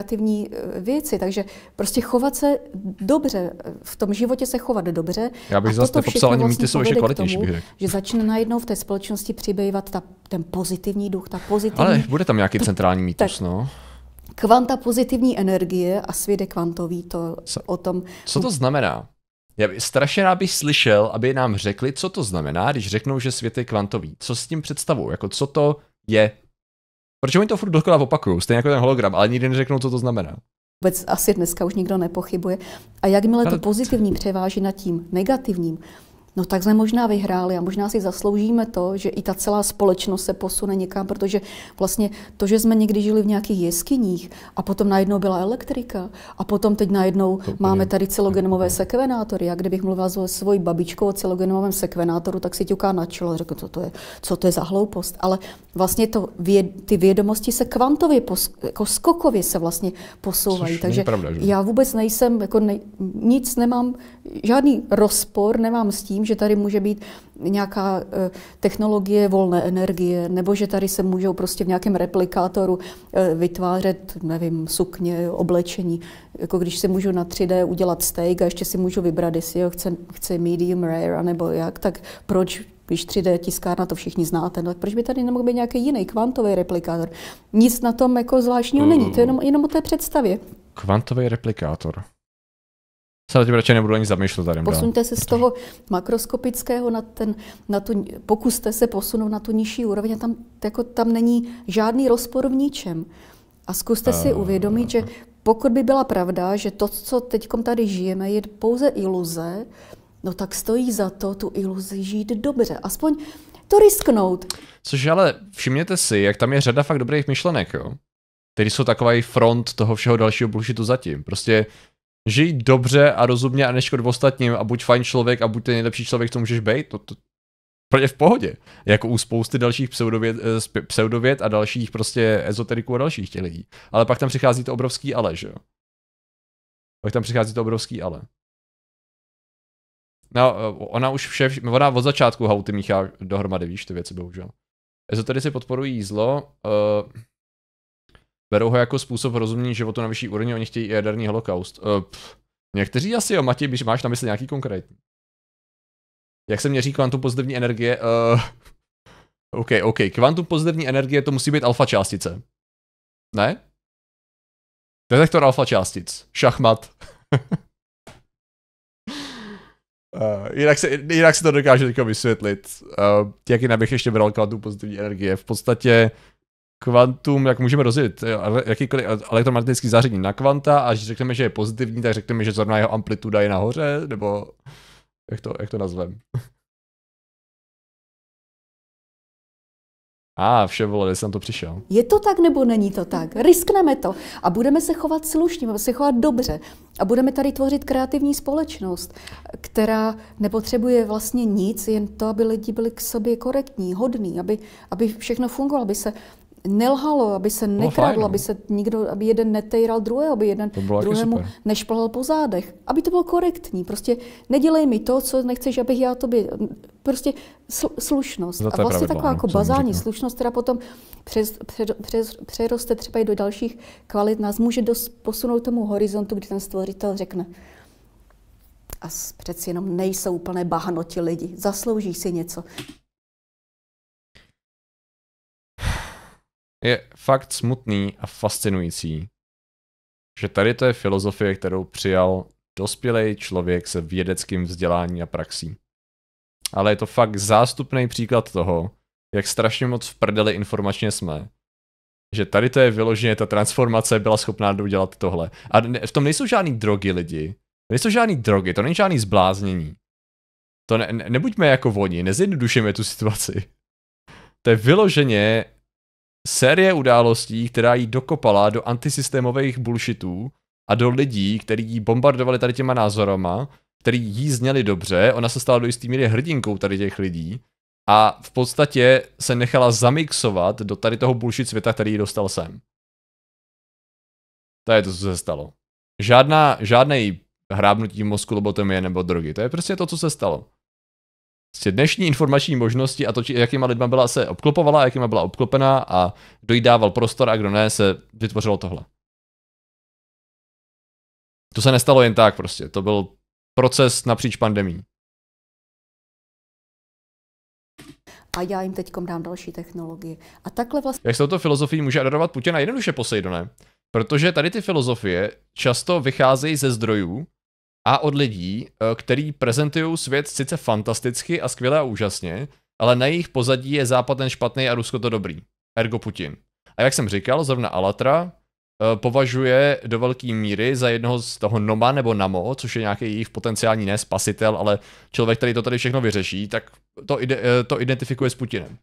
negativní eh, věci. Takže prostě chovat se dobře, v tom životě se chovat dobře. Já bych zase nepopsal ani vlastně mít, jsou ještě kvalitnější, tomu, Že začne najednou v té společnosti přibývat ta, ten pozitivní duch, ta pozitivní... Ale bude tam nějaký centrální mýtus, tak, no kvanta pozitivní energie a svět je kvantový, to co, o tom... Co to znamená? Já by, strašně rád bych slyšel, aby nám řekli, co to znamená, když řeknou, že svět je kvantový. Co s tím představují? Jako co to je? Proč oni to furt dokola opakují, stejně jako ten hologram, ale nikdy neřeknou, co to znamená. Vůbec asi dneska už nikdo nepochybuje. A jakmile to pozitivní převáží nad tím negativním, No tak jsme možná vyhráli a možná si zasloužíme to, že i ta celá společnost se posune někam, protože vlastně to, že jsme někdy žili v nějakých jeskyních a potom najednou byla elektrika a potom teď najednou to máme tady celogenomové sekvenátory. A kdybych mluvila s svojí babičkou o celogenomovém sekvenátoru, tak si ťuká na čelo a řekl, co to je, co to je za hloupost. Ale vlastně to, věd, ty vědomosti se kvantově, pos, jako skokově se vlastně posouvají. Což Takže pravda, já vůbec nejsem, jako ne, nic nemám žádný rozpor nemám s tím, že tady může být nějaká eh, technologie volné energie, nebo že tady se můžou prostě v nějakém replikátoru eh, vytvářet, nevím, sukně, oblečení. Jako když si můžu na 3D udělat steak a ještě si můžu vybrat, jestli ho chci, chci medium rare, nebo jak, tak proč když 3D tiskárna, to všichni znáte, no tak proč by tady nemohl být nějaký jiný kvantový replikátor? Nic na tom jako zvláštního mm. není, to je jenom, jenom o té představě. Kvantový replikátor se na tím radši nebudu ani zamýšlet tady. Posuňte se z toho makroskopického na, ten, na tu, pokuste se posunout na tu nižší úroveň a tam, jako, tam není žádný rozpor v ničem. A zkuste si eh. uvědomit, že pokud by byla pravda, že to, co teď tady žijeme, je pouze iluze, no tak stojí za to tu iluzi žít dobře. Aspoň to risknout. Což ale všimněte si, jak tam je řada fakt dobrých myšlenek, jo? Který jsou takový front toho všeho dalšího bullshitu zatím. Prostě žij dobře a rozumně a neškod ostatním a buď fajn člověk a buď ten nejlepší člověk, co můžeš být, to, to je v pohodě. Jako u spousty dalších pseudověd, eh, pseudověd a dalších prostě ezoteriků a dalších těch lidí. Ale pak tam přichází to obrovský ale, že jo? Pak tam přichází to obrovský ale. No, eh, ona už vše, ona od začátku hauty míchá dohromady, víš, ty věci bohužel. Ezoterici podporují zlo, uh, Berou ho jako způsob rozumění životu na vyšší úrovni, oni chtějí jaderný holokaust. Uh, Někteří asi jo, Mati, když máš na mysli nějaký konkrétní. Jak se mě říká kvantum pozitivní energie? Uh, OK, OK, kvantum pozitivní energie to musí být alfa částice. Ne? Detektor alfa částic. Šachmat. Uh, jinak, se, jinak se to dokáže teďka vysvětlit. Uh, jak jinak bych ještě bral kvantum pozitivní energie. V podstatě kvantum, jak můžeme rozdělit eh, jakýkoliv elektromagnetický zařízení na kvanta a když řekneme, že je pozitivní, tak řekneme, že zrovna jeho amplituda je nahoře, nebo jak to, jak to nazvem? A ah, vše vole, jsem to přišel. Je to tak nebo není to tak? Riskneme to a budeme se chovat slušně, budeme se chovat dobře a budeme tady tvořit kreativní společnost, která nepotřebuje vlastně nic, jen to, aby lidi byli k sobě korektní, hodní, aby, aby všechno fungovalo, aby se nelhalo, aby se nekradlo, aby no. se nikdo, aby jeden netejral druhého, aby jeden druhému nešplhal po zádech. Aby to bylo korektní. Prostě nedělej mi to, co nechceš, abych já tobě... Prostě slušnost. No, a vlastně pravidlo, taková no, jako bazální slušnost, která potom přes, před, přes, přeroste třeba i do dalších kvalit, nás může dost posunout tomu horizontu, kdy ten stvořitel řekne, a přeci jenom nejsou úplné bahno ti lidi, zaslouží si něco. je fakt smutný a fascinující, že tady to je filozofie, kterou přijal dospělý člověk se vědeckým vzdělání a praxí. Ale je to fakt zástupný příklad toho, jak strašně moc v prdeli informačně jsme. Že tady to je vyloženě, ta transformace byla schopná udělat tohle. A v tom nejsou žádný drogy lidi. Nejsou žádný drogy, to není žádný zbláznění. To ne, ne, nebuďme jako oni, nezjednodušujeme tu situaci. To je vyloženě série událostí, která jí dokopala do antisystémových bullshitů a do lidí, kteří jí bombardovali tady těma názorama, který jí zněli dobře, ona se stala do jisté míry hrdinkou tady těch lidí a v podstatě se nechala zamixovat do tady toho bullshit světa, který jí dostal sem. To je to, co se stalo. Žádná, žádnej hrábnutí mozku, lobotomie nebo drogy. To je prostě to, co se stalo. Prostě dnešní informační možnosti a to, jakýma lidma byla se obklopovala, jakýma byla obklopená a kdo jí dával prostor a kdo ne, se vytvořilo tohle. To se nestalo jen tak prostě, to byl proces napříč pandemí. A já jim teď dám další technologie A takhle vlastně... Jak se touto filozofií může adorovat Putina? Jednoduše Poseidone. Protože tady ty filozofie často vycházejí ze zdrojů, a od lidí, eh, který prezentují svět sice fantasticky a skvěle a úžasně, ale na jejich pozadí je Západ ten špatný a Rusko to dobrý. Ergo Putin. A jak jsem říkal, zrovna Alatra eh, považuje do velké míry za jednoho z toho Noma nebo Namo, což je nějaký jejich potenciální nespasitel, ale člověk, který to tady všechno vyřeší, tak to, ide, eh, to identifikuje s Putinem.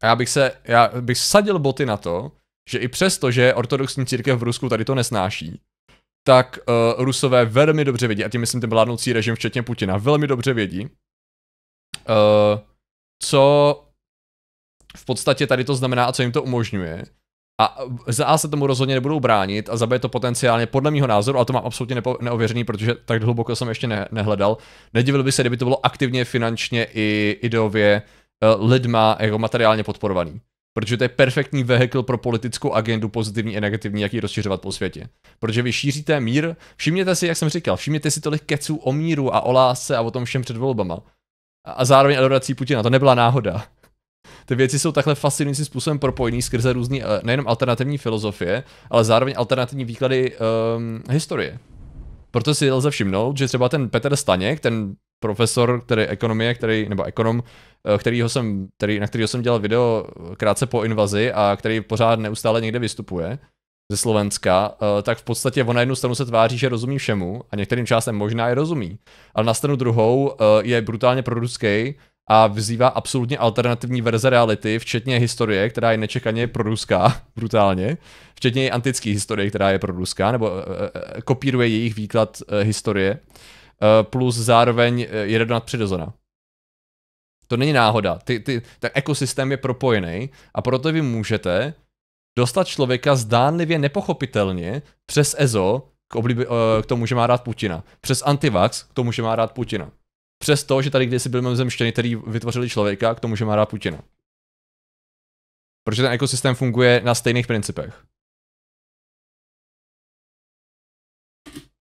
A já bych se, já bych sadil boty na to, že i přesto, že ortodoxní církev v Rusku tady to nesnáší, tak uh, Rusové velmi dobře vědí, a tím myslím ten vládnoucí režim, včetně Putina, velmi dobře vědí, uh, co v podstatě tady to znamená a co jim to umožňuje. A za A se tomu rozhodně nebudou bránit a za B to potenciálně, podle mého názoru, a to mám absolutně nepo, neověřený, protože tak hluboko jsem ještě ne, nehledal, nedivil by se, kdyby to bylo aktivně, finančně i ideově uh, lidma jako materiálně podporovaný. Protože to je perfektní vehikl pro politickou agendu, pozitivní a negativní, jak ji rozšiřovat po světě. Protože vy šíříte mír, všimněte si, jak jsem říkal, všimněte si tolik keců o míru a o lásce a o tom všem před volbama. A zároveň adorací Putina, to nebyla náhoda. Ty věci jsou takhle fascinujícím způsobem propojený skrze různé eh, nejenom alternativní filozofie, ale zároveň alternativní výklady um, historie. Proto si lze všimnout, že třeba ten Petr Staněk, ten profesor, který ekonomie, který, nebo ekonom, eh, kterýho jsem, který, na kterého jsem dělal video eh, krátce po invazi a který pořád neustále někde vystupuje ze Slovenska, eh, tak v podstatě on na jednu stranu se tváří, že rozumí všemu a některým částem možná je rozumí, ale na stranu druhou je brutálně proruský a vzývá absolutně alternativní verze reality, včetně historie, která je nečekaně proruská, brutálně, včetně i antické historie, která je proruská, nebo kopíruje jejich výklad historie. Eh, plus zároveň eh, jede nad předozona. To není náhoda. Ty, ty, ten ekosystém je propojený a proto vy můžete dostat člověka zdánlivě nepochopitelně přes EZO k, oblibi, eh, k tomu, že má rád Putina. Přes antivax k tomu, že má rád Putina. Přes to, že tady kdysi byli zemštěni, který vytvořili člověka k tomu, že má rád Putina. Protože ten ekosystém funguje na stejných principech.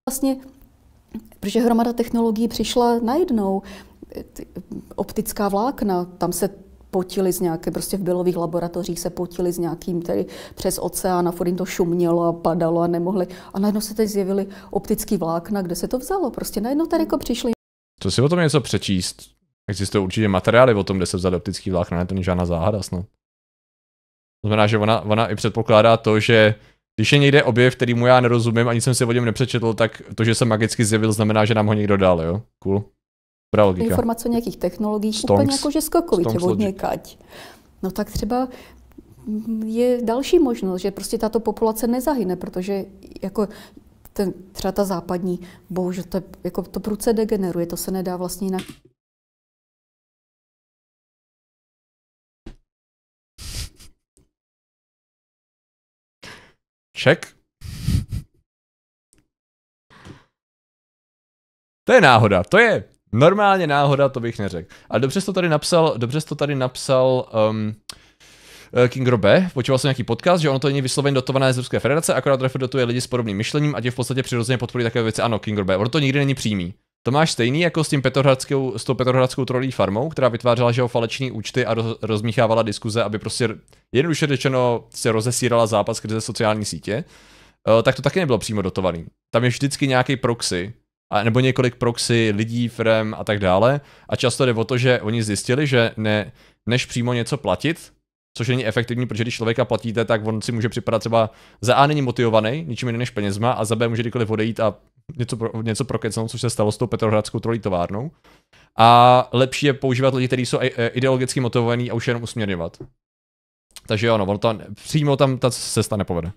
Vlastně protože hromada technologií přišla najednou. Optická vlákna, tam se potili z nějaké, prostě v bylových laboratořích se potili s nějakým, tedy přes oceán a to šumělo a padalo a nemohli. A najednou se teď zjevily optický vlákna, kde se to vzalo. Prostě najednou tady jako přišli. To si o tom něco přečíst. Existují určitě materiály o tom, kde se vzal optický vlákna, ne to není žádná záhada snad. To znamená, že ona, ona i předpokládá to, že když je někde objev, který mu já nerozumím, ani jsem si o něm nepřečetl, tak to, že se magicky zjevil, znamená, že nám ho někdo dal, jo? Cool. Dobrá logika. Informace o nějakých technologiích, Stonks. úplně jako že skokovitě od někať. No tak třeba je další možnost, že prostě tato populace nezahyne, protože jako ten, třeba ta západní, bohužel to, jako to pruce degeneruje, to se nedá vlastně jinak Check. To je náhoda, to je normálně náhoda, to bych neřekl. A dobře jsi to tady napsal, dobře jsi to tady napsal um, eh, King Robe, počíval jsem nějaký podcast, že ono to není vysloveně dotované z Ruské federace, akorát dotuje lidi s podobným myšlením a tě v podstatě přirozeně podporují takové věci. Ano, King Robe, ono to nikdy není přímý. To máš stejný jako s, tím Petrohradskou, s tou Petrohradskou trolí farmou, která vytvářela že falečný účty a roz, rozmíchávala diskuze, aby prostě jednoduše řečeno se rozesírala zápas skrze sociální sítě, uh, tak to taky nebylo přímo dotovaný. Tam je vždycky nějaký proxy, a nebo několik proxy lidí, firm a tak dále. A často jde o to, že oni zjistili, že ne, než přímo něco platit, což není efektivní, protože když člověka platíte, tak on si může připadat třeba za A není motivovaný, ničím jiným než penězma a za B může kdykoliv odejít a něco, pro, něco prokecnout, což se stalo s tou Petrohradskou trolí továrnou. A lepší je používat lidi, kteří jsou e, ideologicky motivovaní a už jenom usměrňovat. Takže ano, ono to, přímo tam ta cesta nepovede.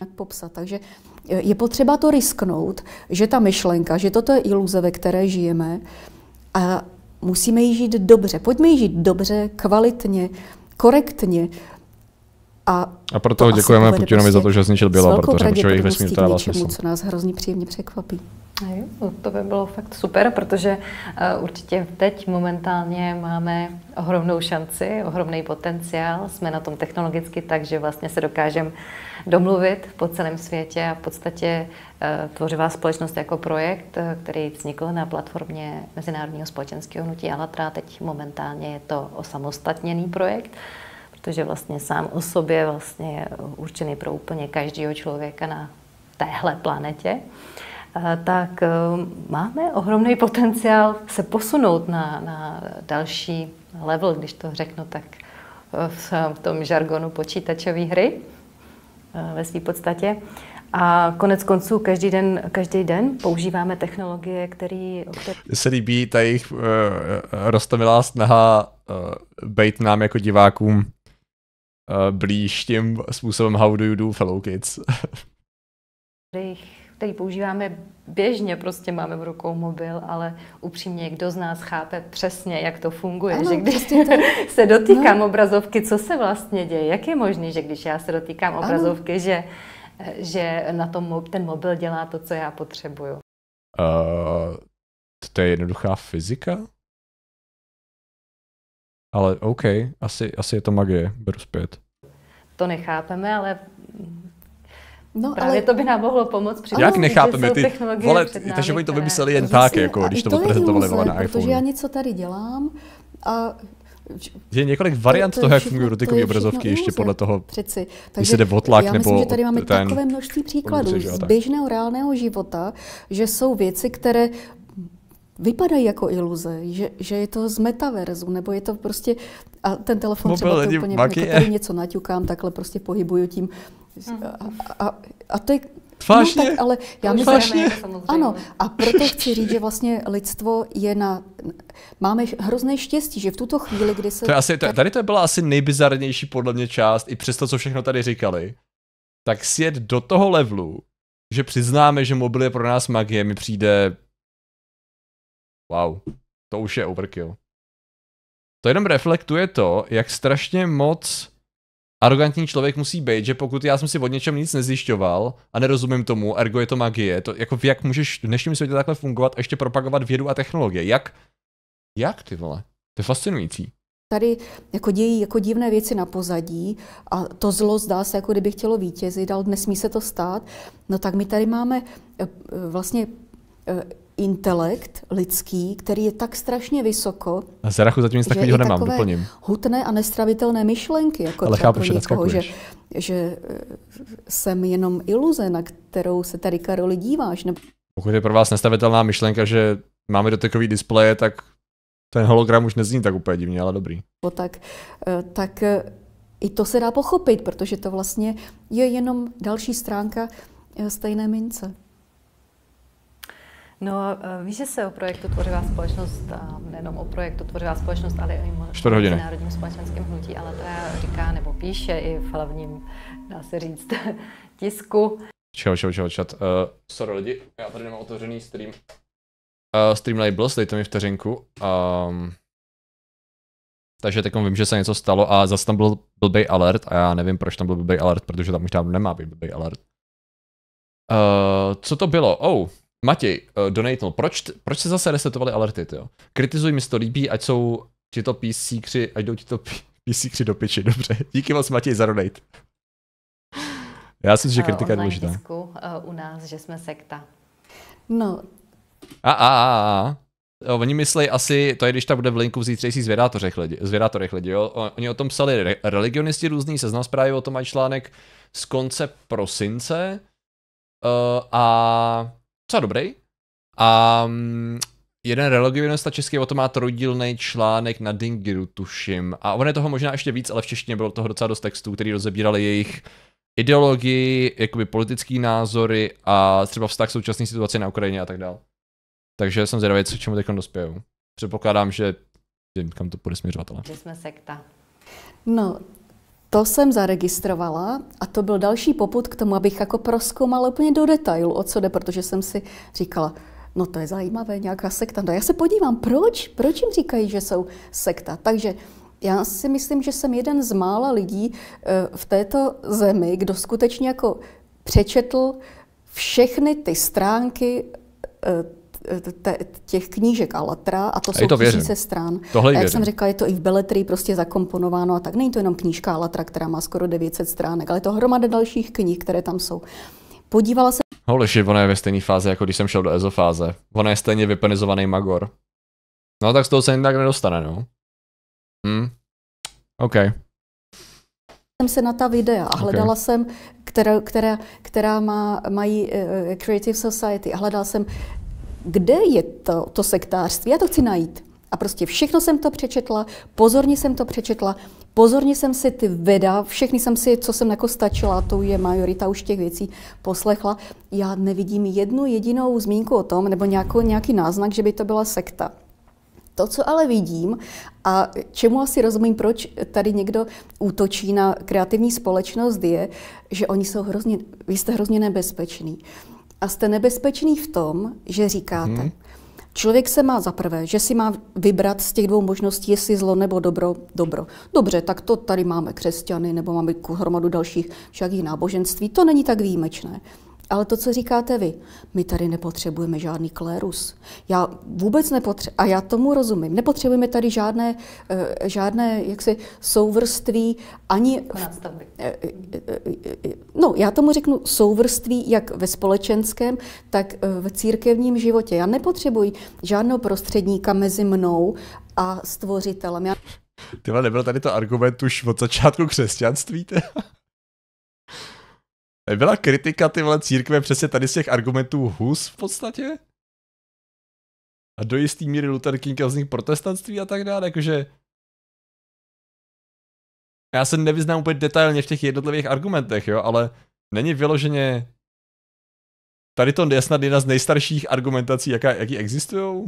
Jak popsat. Takže e, je potřeba to risknout, že ta myšlenka, že toto je iluze, ve které žijeme, a musíme ji žít dobře. Pojďme ji žít dobře, kvalitně, korektně. A, a proto děkujeme Putinovi prostě za to, prostě že zničil Běla, protože počívají jejich vesmír, to dává smysl. co nás hrozně příjemně překvapí. Jo, no, to by bylo fakt super, protože uh, určitě teď momentálně máme ohromnou šanci, ohromný potenciál. Jsme na tom technologicky tak, že vlastně se dokážeme domluvit po celém světě a v podstatě uh, tvořivá společnost jako projekt, uh, který vznikl na platformě Mezinárodního společenského hnutí Alatra. Teď momentálně je to osamostatněný projekt. Uh, protože vlastně sám o sobě vlastně je určený pro úplně každého člověka na téhle planetě, eh, tak eh, máme ohromný potenciál se posunout na, na další level, když to řeknu tak eh, v tom žargonu počítačové hry ve své podstatě. A konec konců každý den, každý den používáme technologie, které... Který... Se líbí ta jejich uh, rostomilá snaha uh, být nám jako divákům uh, blíž tím způsobem How do you do, fellow kids. který používáme běžně, prostě máme v rukou mobil, ale upřímně, kdo z nás chápe přesně, jak to funguje, ano, že když to... se dotýkám no. obrazovky, co se vlastně děje, jak je možné, že když já se dotýkám ano. obrazovky, že, že na tom ten mobil dělá to, co já potřebuju. Uh, to je jednoduchá fyzika? Ale OK, asi, asi je to magie, beru zpět. To nechápeme, ale No, Právě ale... to by nám mohlo pomoct při Jak nechápeme ty, vole, takže oni to vymysleli jen Jasně, tak, jako, když to, to prezentovali na iPhone. Protože já něco tady dělám a je několik variant to, to toho, jak fungují dotykové obrazovky, ještě podle toho, Přeci. Takže když se jde otlak já myslím, nebo že tady máme ten, takové množství příkladů z běžného reálného života, že jsou věci, které vypadají jako iluze, že, že je to z metaverzu, nebo je to prostě, a ten telefon Mobil, třeba to úplně, maky, jako tady něco naťukám, takhle prostě pohybuju tím. Mhm. A, a, a to je Fášně. No, tak, ale já to myslím, ano, a proto chci říct, že vlastně lidstvo je na, máme hrozné štěstí, že v tuto chvíli, kdy se... To je asi, to, tady to byla asi nejbizarnější podle mě část, i přesto, co všechno tady říkali, tak sjet do toho levelu, že přiznáme, že mobil je pro nás magie, mi přijde Wow, to už je overkill. To jenom reflektuje to, jak strašně moc arrogantní člověk musí být, že pokud já jsem si od něčem nic nezjišťoval a nerozumím tomu, ergo je to magie, to jako jak můžeš v dnešním světě takhle fungovat a ještě propagovat vědu a technologie, jak, jak ty vole, to je fascinující tady jako dějí jako divné věci na pozadí a to zlo zdá se, jako kdyby chtělo vítězit, ale nesmí se to stát, no tak my tady máme eh, eh, vlastně eh, intelekt lidský, který je tak strašně vysoko. A z rachu zatím nic takového nemám, doplním. Hutné a nestravitelné myšlenky, jako Ale chápu, někoho, že, že eh, jsem jenom iluze, na kterou se tady, Karoli, díváš. Ne? Pokud je pro vás nestravitelná myšlenka, že máme dotykový displeje, tak ten hologram už nezní tak úplně divně, ale dobrý. O tak, eh, tak eh, i to se dá pochopit, protože to vlastně je jenom další stránka stejné mince. No, eh, víš, že se o projektu Tvořivá společnost, a nejenom o projektu Tvořivá společnost, ale i o národním společenském hnutí, ale to já říká nebo píše i v hlavním, dá se říct, tisku. Čau, čau, čau, čat. Uh, sorry lidi, já tady nemám otevřený stream. Uh, stream label, dejte mi vteřinku. Um, takže teď vím, že se něco stalo a zase tam byl blbý alert a já nevím, proč tam byl blbý alert, protože tam už tam nemá být blbý alert. Uh, co to bylo? Oh, Matěj uh, eh, donatnul, proč, proč se zase resetovali alerty, jo? Kritizuj mi to líbí, ať jsou to PC kři, ať jdou to PC kři do piči, dobře. Díky moc Matěj za donate. Já si myslím, že eh, kritika je důležitá. Eh, u nás, že jsme sekta. No. A, a, a, a. Oni myslí asi, to je když ta bude v linku v zítřejších zvědátorech lidi, zvědátorech lidi jo? Oni o tom psali re- religionisti různý, znal zprávy o tom mají článek z konce prosince uh, a docela dobrý. A mm, jeden religionista český o tom má trojdílný článek na Dingiru, tuším. A on je toho možná ještě víc, ale v češtině bylo toho docela dost textů, který rozebírali jejich ideologii, jakoby politické názory a třeba vztah současné situace na Ukrajině a tak dále. Takže jsem zvědavý, co čemu teď dospěju. Předpokládám, že vím, kam to bude směřovat. Ale... Že jsme sekta. No, to jsem zaregistrovala a to byl další poput k tomu, abych jako proskoumala úplně do detailu, o co jde, protože jsem si říkala, no to je zajímavé, nějaká sekta. No, já se podívám, proč? Proč jim říkají, že jsou sekta? Takže já si myslím, že jsem jeden z mála lidí eh, v této zemi, kdo skutečně jako přečetl všechny ty stránky eh, těch knížek latra, a to a jsou to věřím. tisíce stran. Tohle a jak věřím. jsem řekla, je to i v beletrii prostě zakomponováno a tak. Není to jenom knížka latra, která má skoro 900 stránek, ale je to hromada dalších knih, které tam jsou. Podívala se... Holeši, ona je ve stejné fáze, jako když jsem šel do ezofáze. Ona je stejně vypenizovaný magor. No tak z toho se tak nedostane, no. Hm. OK. Jsem se na ta videa a hledala okay. jsem, která, která, která má, mají uh, Creative Society a hledala jsem kde je to, to sektářství, já to chci najít. A prostě všechno jsem to přečetla, pozorně jsem to přečetla, pozorně jsem si ty veda, všechny jsem si, co jsem jako stačila, to je majorita už těch věcí, poslechla. Já nevidím jednu jedinou zmínku o tom, nebo nějakou, nějaký náznak, že by to byla sekta. To, co ale vidím a čemu asi rozumím, proč tady někdo útočí na kreativní společnost, je, že oni jsou hrozně, vy jste hrozně nebezpeční. Uh, a jste nebezpečný v tom, že říkáte, hmm. Člověk se má zaprvé, že si má vybrat z těch dvou možností, jestli zlo nebo dobro, dobro. Dobře, tak to tady máme křesťany, nebo máme hromadu dalších všakých náboženství, to není tak výjimečné. Ale to, co říkáte vy, my tady nepotřebujeme žádný klérus. Já vůbec nepotřebuji, a já tomu rozumím, nepotřebujeme tady žádné, eh, žádné jaksi souvrství ani... Jako Nástavby. Eh, eh, no, já tomu řeknu souvrství jak ve společenském, tak v církevním životě. Já nepotřebuji žádného prostředníka mezi mnou a stvořitelem. Já... Tyhle, nebyl tady to argument už od začátku křesťanství? Teda? Byla kritika tyhle církve přesně tady z těch argumentů Hus v podstatě? A do jistý míry Luther Kinga z nich protestantství a tak dále, jakože... Já se nevyznám úplně detailně v těch jednotlivých argumentech, jo, ale není vyloženě... Tady to je snad jedna z nejstarších argumentací, jaká, jaký existují.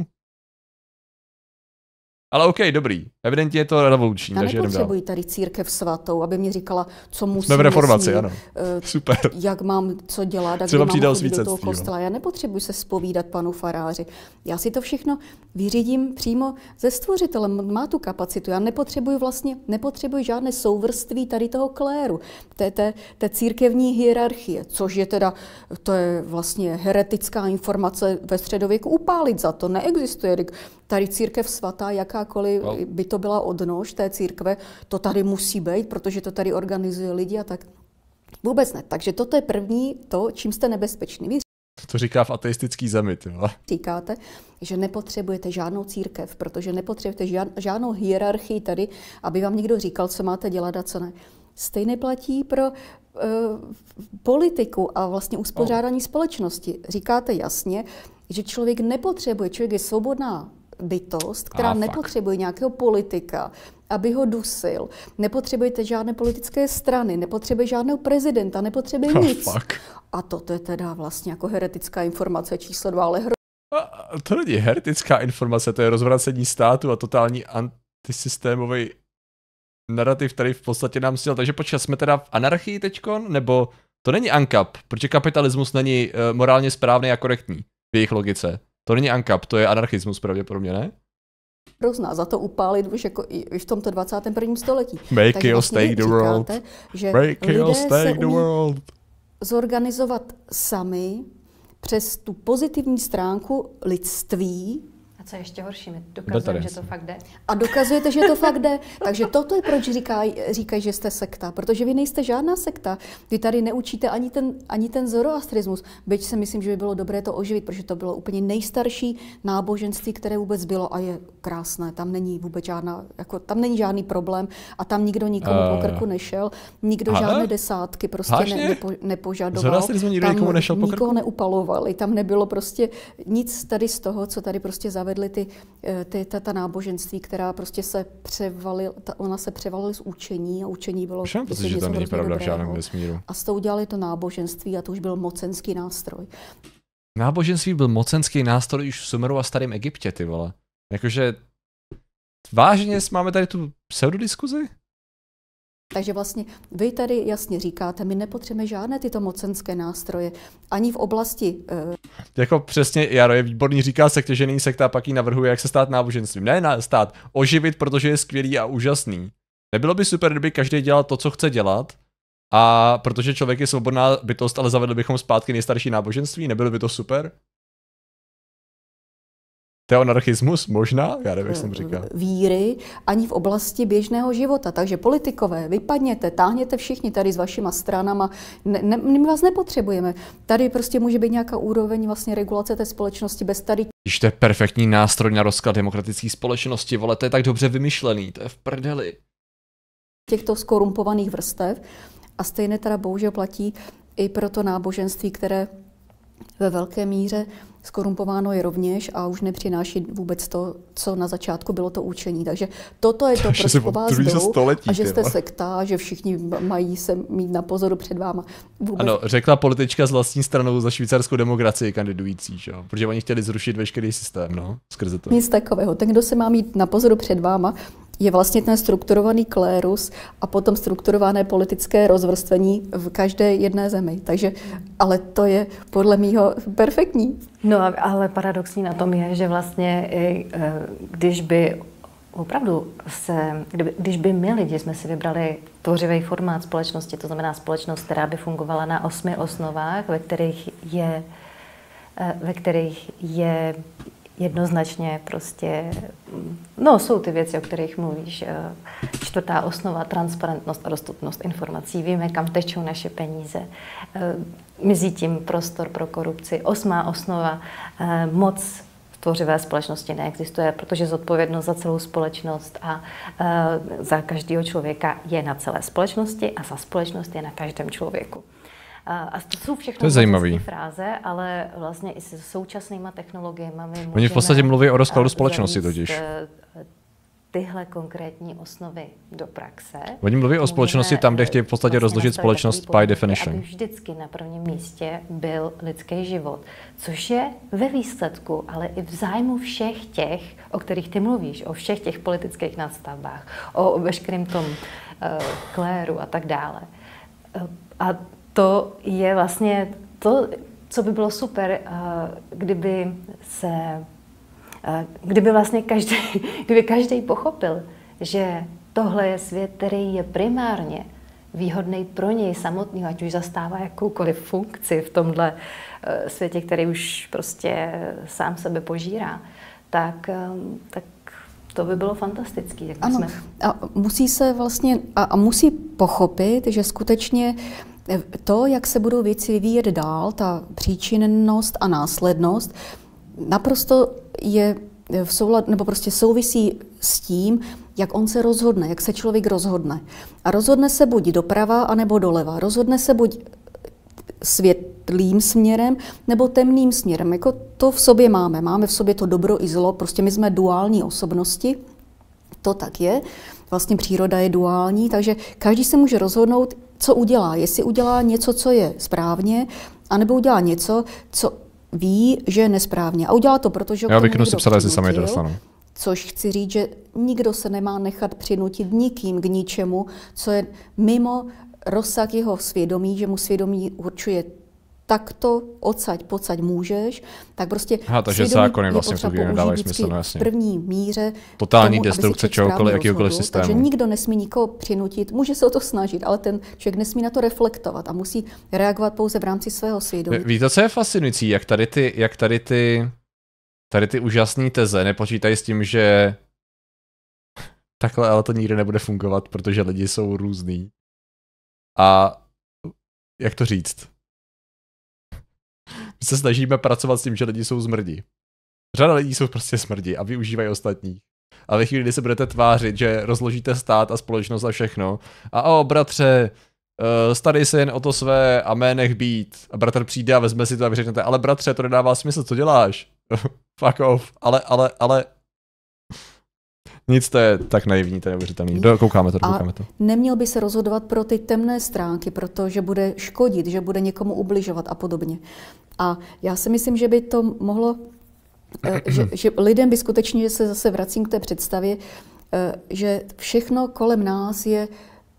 Ale OK, dobrý. Evidentně je to revoluční. Já takže nepotřebuji tady církev svatou, aby mi říkala, co musím. Jsme v reformaci, nesmím, ano. Eh, Super. Jak mám co dělat, tak mám chodit do toho kostela. Já nepotřebuji se spovídat panu faráři. Já si to všechno vyřídím přímo ze stvořitelem. Má tu kapacitu. Já nepotřebuji vlastně, nepotřebuji žádné souvrství tady toho kléru, té, té, té církevní hierarchie, což je teda, to je vlastně heretická informace ve středověku. Upálit za to neexistuje. Tady církev svatá, jaká jakákoliv, no. by to byla odnož té církve, to tady musí být, protože to tady organizuje lidi a tak. Vůbec ne. Takže toto je první to, čím jste nebezpečný. Vy to říká v ateistický zemi. Tyhle. Říkáte, že nepotřebujete žádnou církev, protože nepotřebujete žádnou hierarchii tady, aby vám někdo říkal, co máte dělat a co ne. Stejně platí pro uh, politiku a vlastně uspořádání no. společnosti. Říkáte jasně, že člověk nepotřebuje, člověk je svobodná bytost, která ah, nepotřebuje fakt. nějakého politika, aby ho dusil. Nepotřebujete žádné politické strany, nepotřebuje žádného prezidenta, nepotřebuje ah, nic. Fakt. A toto je teda vlastně jako heretická informace číslo dva, ale hro... A to není heretická informace, to je rozvracení státu a totální antisystémový narrativ, který v podstatě nám sněl. Takže počkat, jsme teda v anarchii teďkon, nebo to není ANCAP, protože kapitalismus není uh, morálně správný a korektní v jejich logice. To není ANCAP, to je anarchismus pravděpodobně, ne? Různá, za to upálit už, jako i v tomto 21. století. Make Takže vlastně stay the world. Že Make lidé stay se the world. zorganizovat sami přes tu pozitivní stránku lidství, co je ještě horší, my dokazujeme, že to fakt jde. A dokazujete, že to fakt jde. Takže toto je, proč říkají, říká, že jste sekta. Protože vy nejste žádná sekta. Vy tady neučíte ani ten, ani ten zoroastrismus. Byť si myslím, že by bylo dobré to oživit, protože to bylo úplně nejstarší náboženství, které vůbec bylo a je krásné. Tam není vůbec žádná, jako, tam není žádný problém a tam nikdo nikomu uh, po eh, krku nešel. Nikdo ale? žádné desátky prostě ne, nepo, nepožadoval. Zoroastrismus nikomu nešel po krku? Nikoho neupalovali. Tam nebylo prostě nic tady z toho, co tady prostě zavedli zavedly ty, eh, ty, ta, ta náboženství, která prostě se převalil, ta, ona se převalila z učení a učení bylo... Všem prostě, že to není pravda v žádném vesmíru. A s tou udělali to náboženství a to už byl mocenský nástroj. Náboženství byl mocenský nástroj už v Sumeru a starém Egyptě, ty vole. Jakože vážně máme tady tu pseudodiskuzi? Takže vlastně vy tady jasně říkáte, my nepotřebujeme žádné tyto mocenské nástroje, ani v oblasti... Uh... Jako přesně, Jaro je výborný, říká se, že není sekta a pak jí navrhuje, jak se stát náboženstvím. Ne na, stát, oživit, protože je skvělý a úžasný. Nebylo by super, kdyby každý dělal to, co chce dělat, a protože člověk je svobodná bytost, ale zavedli bychom zpátky nejstarší náboženství, nebylo by to super? teonarchismus možná, já nevím, jak jsem eh, říkal. Víry ani v oblasti běžného života. Takže politikové, vypadněte, táhněte všichni tady s vašima stranama. Ne, ne, my vás nepotřebujeme. Tady prostě může být nějaká úroveň vlastně regulace té společnosti bez tady. Když to je perfektní nástroj na rozklad demokratické společnosti, vole, to je tak dobře vymyšlený, to je v prdeli. Těchto skorumpovaných vrstev. A stejně teda bohužel platí i pro to náboženství, které ve velké míře skorumpováno je rovněž a už nepřináší vůbec to, co na začátku bylo to učení. Takže toto je to, proč prostě po vás jdou století, a že jste sekta, že všichni mají se mít na pozoru před váma. Vůbec. Ano, řekla politička z vlastní stranou za švýcarskou demokracii kandidující, že? protože oni chtěli zrušit veškerý systém no, skrze to. Nic takového. Ten, kdo se má mít na pozoru před váma, je vlastně ten strukturovaný klérus a potom strukturované politické rozvrstvení v každé jedné zemi. Takže, ale to je podle mýho perfektní. No ale paradoxní na tom je, že vlastně i, e, když by opravdu se, kdyby, když by my lidi jsme si vybrali tvořivý formát společnosti, to znamená společnost, která by fungovala na osmi osnovách, ve kterých je e, ve kterých je jednoznačně prostě, no jsou ty věci, o kterých mluvíš. Eh, čtvrtá osnova, transparentnost a dostupnost informací. Víme, kam tečou naše peníze. Eh, mizí tím prostor pro korupci. Osmá osnova, eh, moc v tvořivé společnosti neexistuje, protože zodpovědnost za celou společnost a za každého člověka je na celé společnosti a za společnost je na každém člověku. A to jsou všechno to je zajímavý. fráze, ale vlastně i se současnýma technologiemi máme. Oni v podstatě mluví o rozkladu eh, společnosti totiž. Eh, tyhle konkrétní osnovy do praxe. Oni mluví o společnosti tam, kde chtějí v podstatě eh, vlastně rozložit společnost by definition. Aby vždycky na prvním místě byl lidský život, což je ve výsledku, ale i v zájmu všech těch, o kterých ty mluvíš, o všech těch politických nástavbách, o veškerém tom uh, kléru a tak dále. Uh, a to je vlastně to, co by bylo super, eh, kdyby se, eh, kdyby vlastně každý, kdyby každý pochopil, že tohle je svět, který je primárně výhodný pro něj samotný, ať už zastává jakoukoliv funkci v tomhle eh, světě, který už prostě sám sebe požírá, tak, tak to by bylo fantastické. Ano, jsme... a musí se vlastně, a, a musí pochopit, že skutečně uh, to, jak se budou věci vyvíjet dál, ta příčinnost a následnost, naprosto je v soulad, nebo prostě souvisí s tím, jak on se rozhodne, jak se člověk rozhodne. A rozhodne se buď doprava, anebo doleva. Rozhodne se buď světlým směrem nebo temným směrem. Jako to v sobě máme. Máme v sobě to dobro i zlo. Prostě my jsme duální osobnosti. To tak je vlastně příroda je duální, takže každý se může rozhodnout, co udělá. Jestli udělá něco, co je správně, anebo udělá něco, co ví, že je nesprávně. A udělá to, protože... Já bych si psala, jestli sami dostanu. Což chci říct, že nikdo se nemá nechat přinutit nikým k ničemu, co je mimo rozsah jeho svědomí, že mu svědomí určuje tak to odsaď pocaď můžeš, tak prostě Aha, takže zákony vlastně sobě smysl, no jasně. v první míře totální tomu, destrukce čehokoliv, jakýkoliv systému. Takže nikdo nesmí nikoho přinutit, může se o to snažit, ale ten člověk nesmí na to reflektovat a musí reagovat pouze v rámci svého svědomí. Víte, co je fascinující, jak tady ty, jak tady ty, tady ty úžasné teze nepočítají s tím, že takhle ale to nikdy nebude fungovat, protože lidi jsou různý. A jak to říct? My se snažíme pracovat s tím, že lidi jsou zmrdí. Řada lidí jsou prostě smrdí a využívají ostatní. A ve chvíli, kdy se budete tvářit, že rozložíte stát a společnost a všechno, a o bratře, uh, starý syn o to své a ménech být. A bratr přijde a vezme si to a vy řeknete, ale bratře, to nedává smysl, co děláš? Fuck off, ale, ale, ale, nic, to je tak naivní, to je neuvěřitelný. Koukáme to, koukáme to. neměl by se rozhodovat pro ty temné stránky, protože bude škodit, že bude někomu ubližovat a podobně. A já si myslím, že by to mohlo, eh, že, že lidem by skutečně, že se zase vracím k té představě, eh, že všechno kolem nás je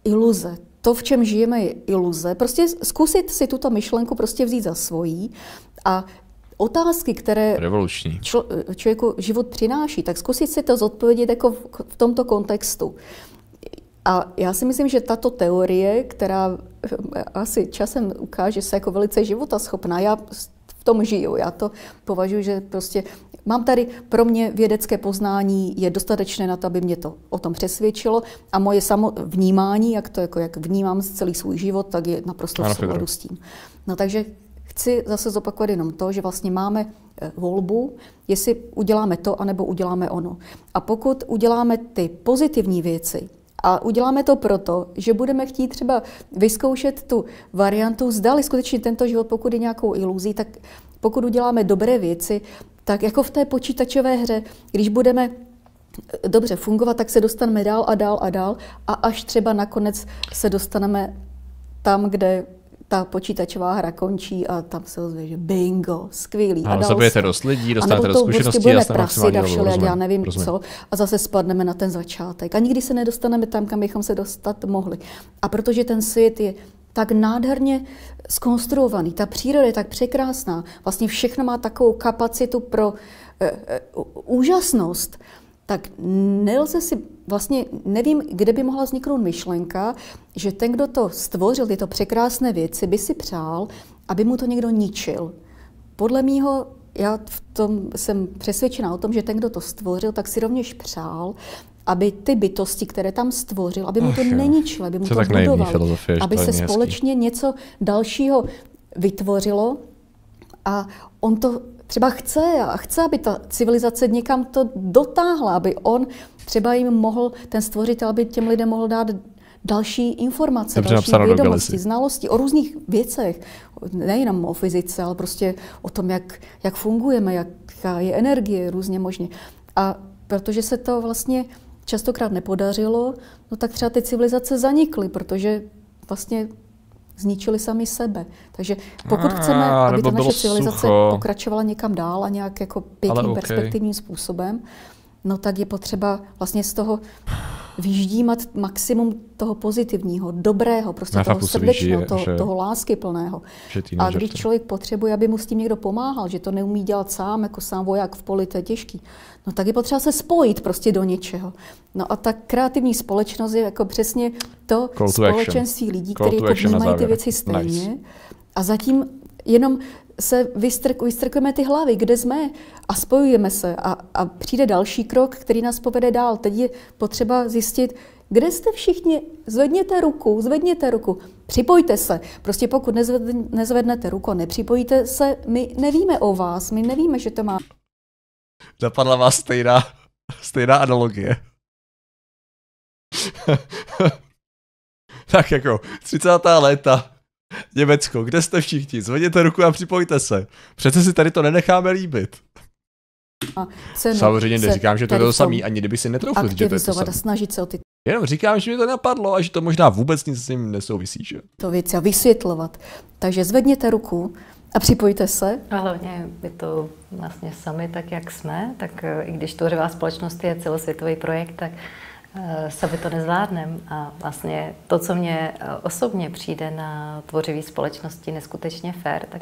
iluze. To, v čem žijeme, je iluze. Prostě zkusit si tuto myšlenku prostě vzít za svojí a otázky, které Revoluční. Člo, člověku život přináší, tak zkusit si to zodpovědět jako v, v tomto kontextu. A já si myslím, že tato teorie, která eh, asi časem ukáže se jako velice životaschopná, já v tom žiju, já to považuji, že prostě mám tady, pro mě vědecké poznání je dostatečné na to, aby mě to o tom přesvědčilo a moje samo vnímání, jak to jako, jak vnímám celý svůj život, tak je naprosto v souladu s tím. No takže chci zase zopakovat jenom to, že vlastně máme eh, volbu, jestli uděláme to, anebo uděláme ono. A pokud uděláme ty pozitivní věci, a uděláme to proto, že budeme chtít třeba vyzkoušet tu variantu, zdali skutečně tento život, pokud je nějakou iluzí, tak pokud uděláme dobré věci, tak jako v té počítačové hře, když budeme eh, dobře fungovat, tak se dostaneme dál a dál a dál a až třeba nakonec se dostaneme tam, kde ta počítačová hra končí a tam se ozve, že bingo, skvělý. A, a zabijete dost lidí, dostáváte dost zkušeností prostě a jste maximálně všelijak, já nevím rozumím. co, a zase spadneme na ten začátek. A nikdy se nedostaneme tam, kam bychom se dostat mohli. A protože ten svět je tak nádherně skonstruovaný, ta příroda je tak překrásná, vlastně všechno má takovou kapacitu pro uh, uh, úžasnost, tak nelze si vlastně, nevím, kde by mohla vzniknout myšlenka, že ten, kdo to stvořil, tyto překrásné věci, by si přál, aby mu to někdo ničil. Podle mýho já v tom jsem přesvědčena o tom, že ten, kdo to stvořil, tak si rovněž přál, aby ty bytosti, které tam stvořil, aby mu to Ach, neničil, aby mu to, to budoval, aby se společně hezký. něco dalšího vytvořilo. A on to třeba chce a chce, aby ta civilizace někam to dotáhla, aby on třeba jim mohl, ten stvořitel, aby těm lidem mohl dát další informace, Dobře další vědomosti, znalosti o různých věcech. Nejenom o fyzice, ale prostě o tom, jak, jak fungujeme, jaká je energie, různě možně. A protože se to vlastně častokrát nepodařilo, no tak třeba ty civilizace zanikly, protože vlastně zničili sami sebe. Takže pokud chceme, aby ta naše civilizace sucho. pokračovala někam dál a nějak jako pěkným okay. perspektivním způsobem, no tak je potřeba vlastně z toho vyždímat maximum toho pozitivního, dobrého, prostě Na toho srdečného, toho, že, toho láskyplného. plného. a když člověk potřebuje, aby mu s tím někdo pomáhal, že to neumí dělat sám, jako sám voják v poli, to je těžký, No tak je potřeba se spojit prostě do něčeho. No a ta kreativní společnost je jako přesně to Call společenství jako action. lidí, kteří jako vnímají ty věci stejně. Nice. A zatím jenom se vystrk, vystrkujeme ty hlavy, kde jsme a spojujeme se. A, a přijde další krok, který nás povede dál. Teď je potřeba zjistit, kde jste všichni, zvedněte ruku, zvedněte ruku, připojte se. Prostě pokud nezvednete ruku, nepřipojíte se, my nevíme o vás, my nevíme, že to má. Napadla vás stejná, stejná analogie. tak jako 30. léta, Německo, kde jste všichni? Zvedněte ruku a připojte se. Přece si tady to nenecháme líbit. A cenu, Samozřejmě neříkám, že to je to samý, ani kdyby si netroufl, že to je to samý. snažit se o ty... Jenom říkám, že mi to napadlo a že to možná vůbec nic s ním nesouvisí, že? To věci a vysvětlovat. Takže zvedněte ruku a připojte se. A hlavně je to vlastně sami tak, jak jsme, tak e, i když tvořivá společnost je celosvětový projekt, tak by e, to nezvládneme. A vlastně to, co mě e, osobně přijde na tvořivý společnosti neskutečně fér, tak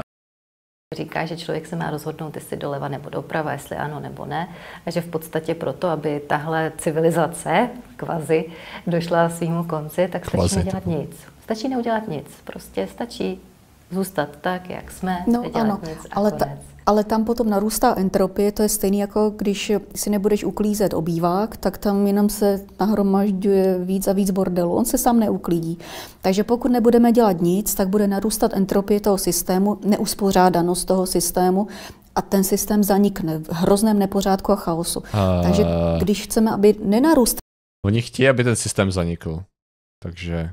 říká, že člověk se má rozhodnout, jestli doleva nebo doprava, jestli ano nebo ne, a že v podstatě proto, aby tahle civilizace, kvazi, došla svýmu konci, tak stačí neudělat nedělat nic. Stačí neudělat nic, prostě stačí zůstat tak, jak jsme, no, nedělat ano, nic ale ta, ale tam potom narůstá entropie, to je stejné jako když si nebudeš uklízet obývák, tak tam jenom se nahromažďuje víc a víc bordelu. On se sám neuklídí. Takže pokud nebudeme dělat nic, tak bude narůstat entropie toho systému, neuspořádanost toho systému a ten systém zanikne v hrozném nepořádku a chaosu. A... Takže když chceme, aby nenarůstal... Oni chtějí, aby ten systém zanikl. Takže...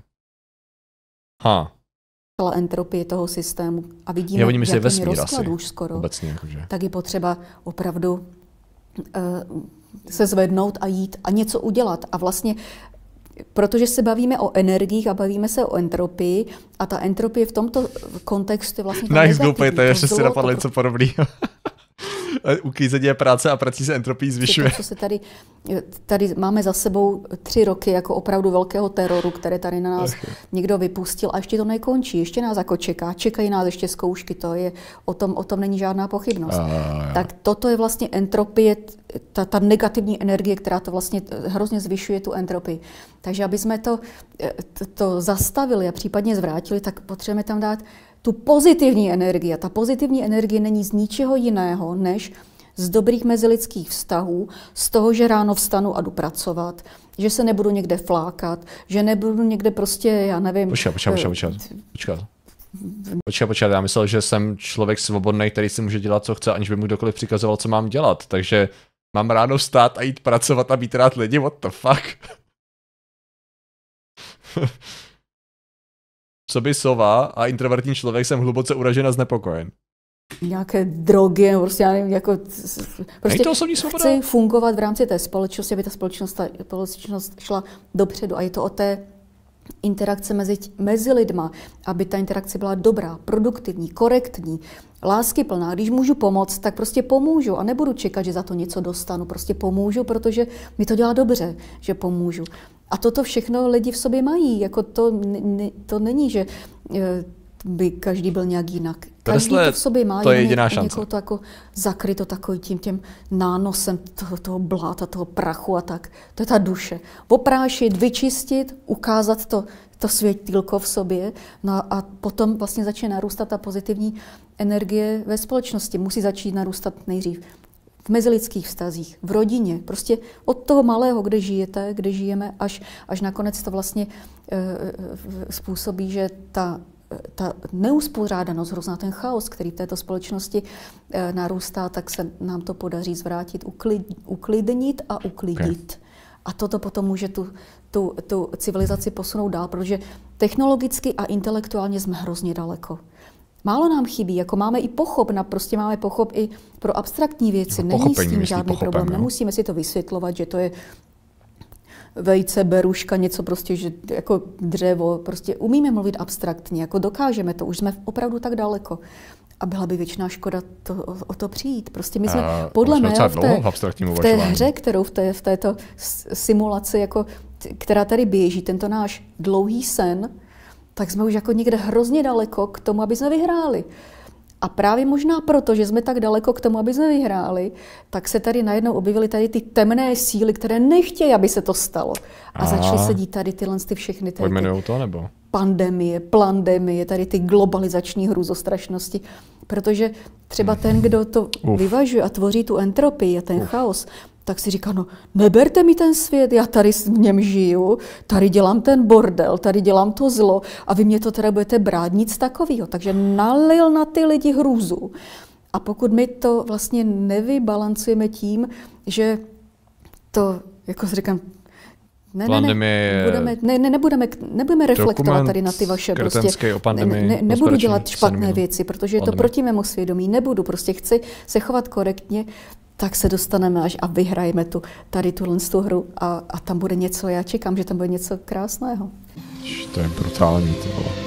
Ha celá entropie toho systému a vidíme, Já vidím, že je vesmír asi už skoro, obecně, jakože. tak je potřeba opravdu uh, se zvednout a jít a něco udělat. A vlastně protože se bavíme o energiích a bavíme se o entropii a ta entropie v tomto kontextu je vlastně... jich doufejte, ještě si napadlo něco podobného uklízení práce a prací se entropii zvyšuje. To, co se tady, tady máme za sebou tři roky jako opravdu velkého teroru, které tady na nás Ach. někdo vypustil a ještě to nekončí, ještě nás jako čeká, čekají nás ještě zkoušky, to je, o tom, o tom není žádná pochybnost. A, Tak toto je vlastně entropie, ta, ta negativní energie, která to vlastně eh, hrozně zvyšuje tu entropii. Takže aby jsme to, eh, to zastavili a případně zvrátili, tak potřebujeme tam dát tu pozitivní energii. A ta pozitivní energie není z ničeho jiného, než z dobrých mezilidských vztahů, z toho, že ráno vstanu a jdu pracovat, že se nebudu někde flákat, že nebudu někde prostě, já nevím... Počkat, počkat, počkat, eh, počkat. počkat. Počkat, počkat, já myslel, že jsem člověk svobodný, který si může dělat, co chce, aniž by mu kdokoliv přikazoval, co mám dělat. Takže mám ráno vstát a jít pracovat a být rád lidi, what the fuck? Co by sova a introvertní člověk jsem hluboce uražen a znepokojen. Nějaké drogy, prostě já nevím, jako... Prostě to osobní svoboda? Chci fungovat v rámci té společnosti, aby ta společnost, ta společnost šla dopředu. A je to o té interakce mezi, mezi lidma, aby ta interakce byla dobrá, produktivní, korektní, láskyplná. Když můžu pomoct, tak prostě pomůžu a nebudu čekat, že za to něco dostanu. Prostě pomůžu, protože mi to dělá dobře, že pomůžu. A toto všechno lidi v sobě mají. Jako to, to není, že e, by každý byl nějak jinak. Každý Tresle, to v sobě má. To je jediná šance. Někoho to jako zakryto takovým tím, tím nánosem toho, toho bláta, toho prachu a tak. To je ta duše. Oprášit, vyčistit, ukázat to, to světílko v sobě no a potom vlastně začne narůstat ta pozitivní energie ve společnosti. Musí začít narůstat nejdřív v mezilidských vztazích, v rodině, prostě od toho malého, kde žijete, kde žijeme, až, až nakonec to vlastně e, způsobí, že ta, eh, ta neuspořádanost, hrozná ten chaos, který v této společnosti e, narůstá, tak se nám to podaří zvrátit, uklid, uklidnit a uklidit. Okay. A toto potom může tu, tu, tu civilizaci posunout dál, protože technologicky a intelektuálně jsme hrozně daleko málo nám chybí, jako máme i pochop, na, prostě máme pochop i pro abstraktní věci, no, není s tím žádný pochopem, problém, jo. No. nemusíme si to vysvětlovat, že to je vejce, beruška, něco prostě, že jako dřevo, prostě umíme mluvit abstraktně, jako dokážeme to, už jsme opravdu tak daleko. A byla by věčná škoda to, o, o to přijít. Prostě my jsme, a, podle mě, v té, v, v té hře, kterou v, té, v této simulaci, jako, která tady běží, tento náš dlouhý sen, tak jsme už jako někde hrozně daleko k tomu, aby jsme vyhráli. A právě možná proto, že jsme tak daleko k tomu, aby jsme vyhráli, tak se tady najednou objevily tady ty temné síly, které nechtějí, aby se to stalo. A, a začaly se dít tady tyhle ty všechny ty to, nebo? pandemie, plandemie, tady ty globalizační hrůzostrašnosti. Protože třeba ten, kdo to Uf. vyvažuje a tvoří tu entropii a ten Uf. chaos, tak si říká, no neberte mi ten svět, já tady v něm žiju, tady dělám ten bordel, tady dělám to zlo a vy mě to teda budete brát, nic takového. Takže nalil na ty lidi hrůzu. A pokud my to vlastně nevybalancujeme tím, že to, jako říkám, ne, pandemie ne, ne, budeme, ne, ne, nebudeme, nebudeme reflektovat tady na ty vaše prostě. O pandemii, ne, ne, nebudu dělat špatné věci, protože je to proti mému svědomí. Nebudu, prostě chci se chovat korektně, tak se dostaneme až a vyhrajeme tu, tady tuhle tu hru a, a tam bude něco, já čekám, že tam bude něco krásného. To je brutální, to bylo.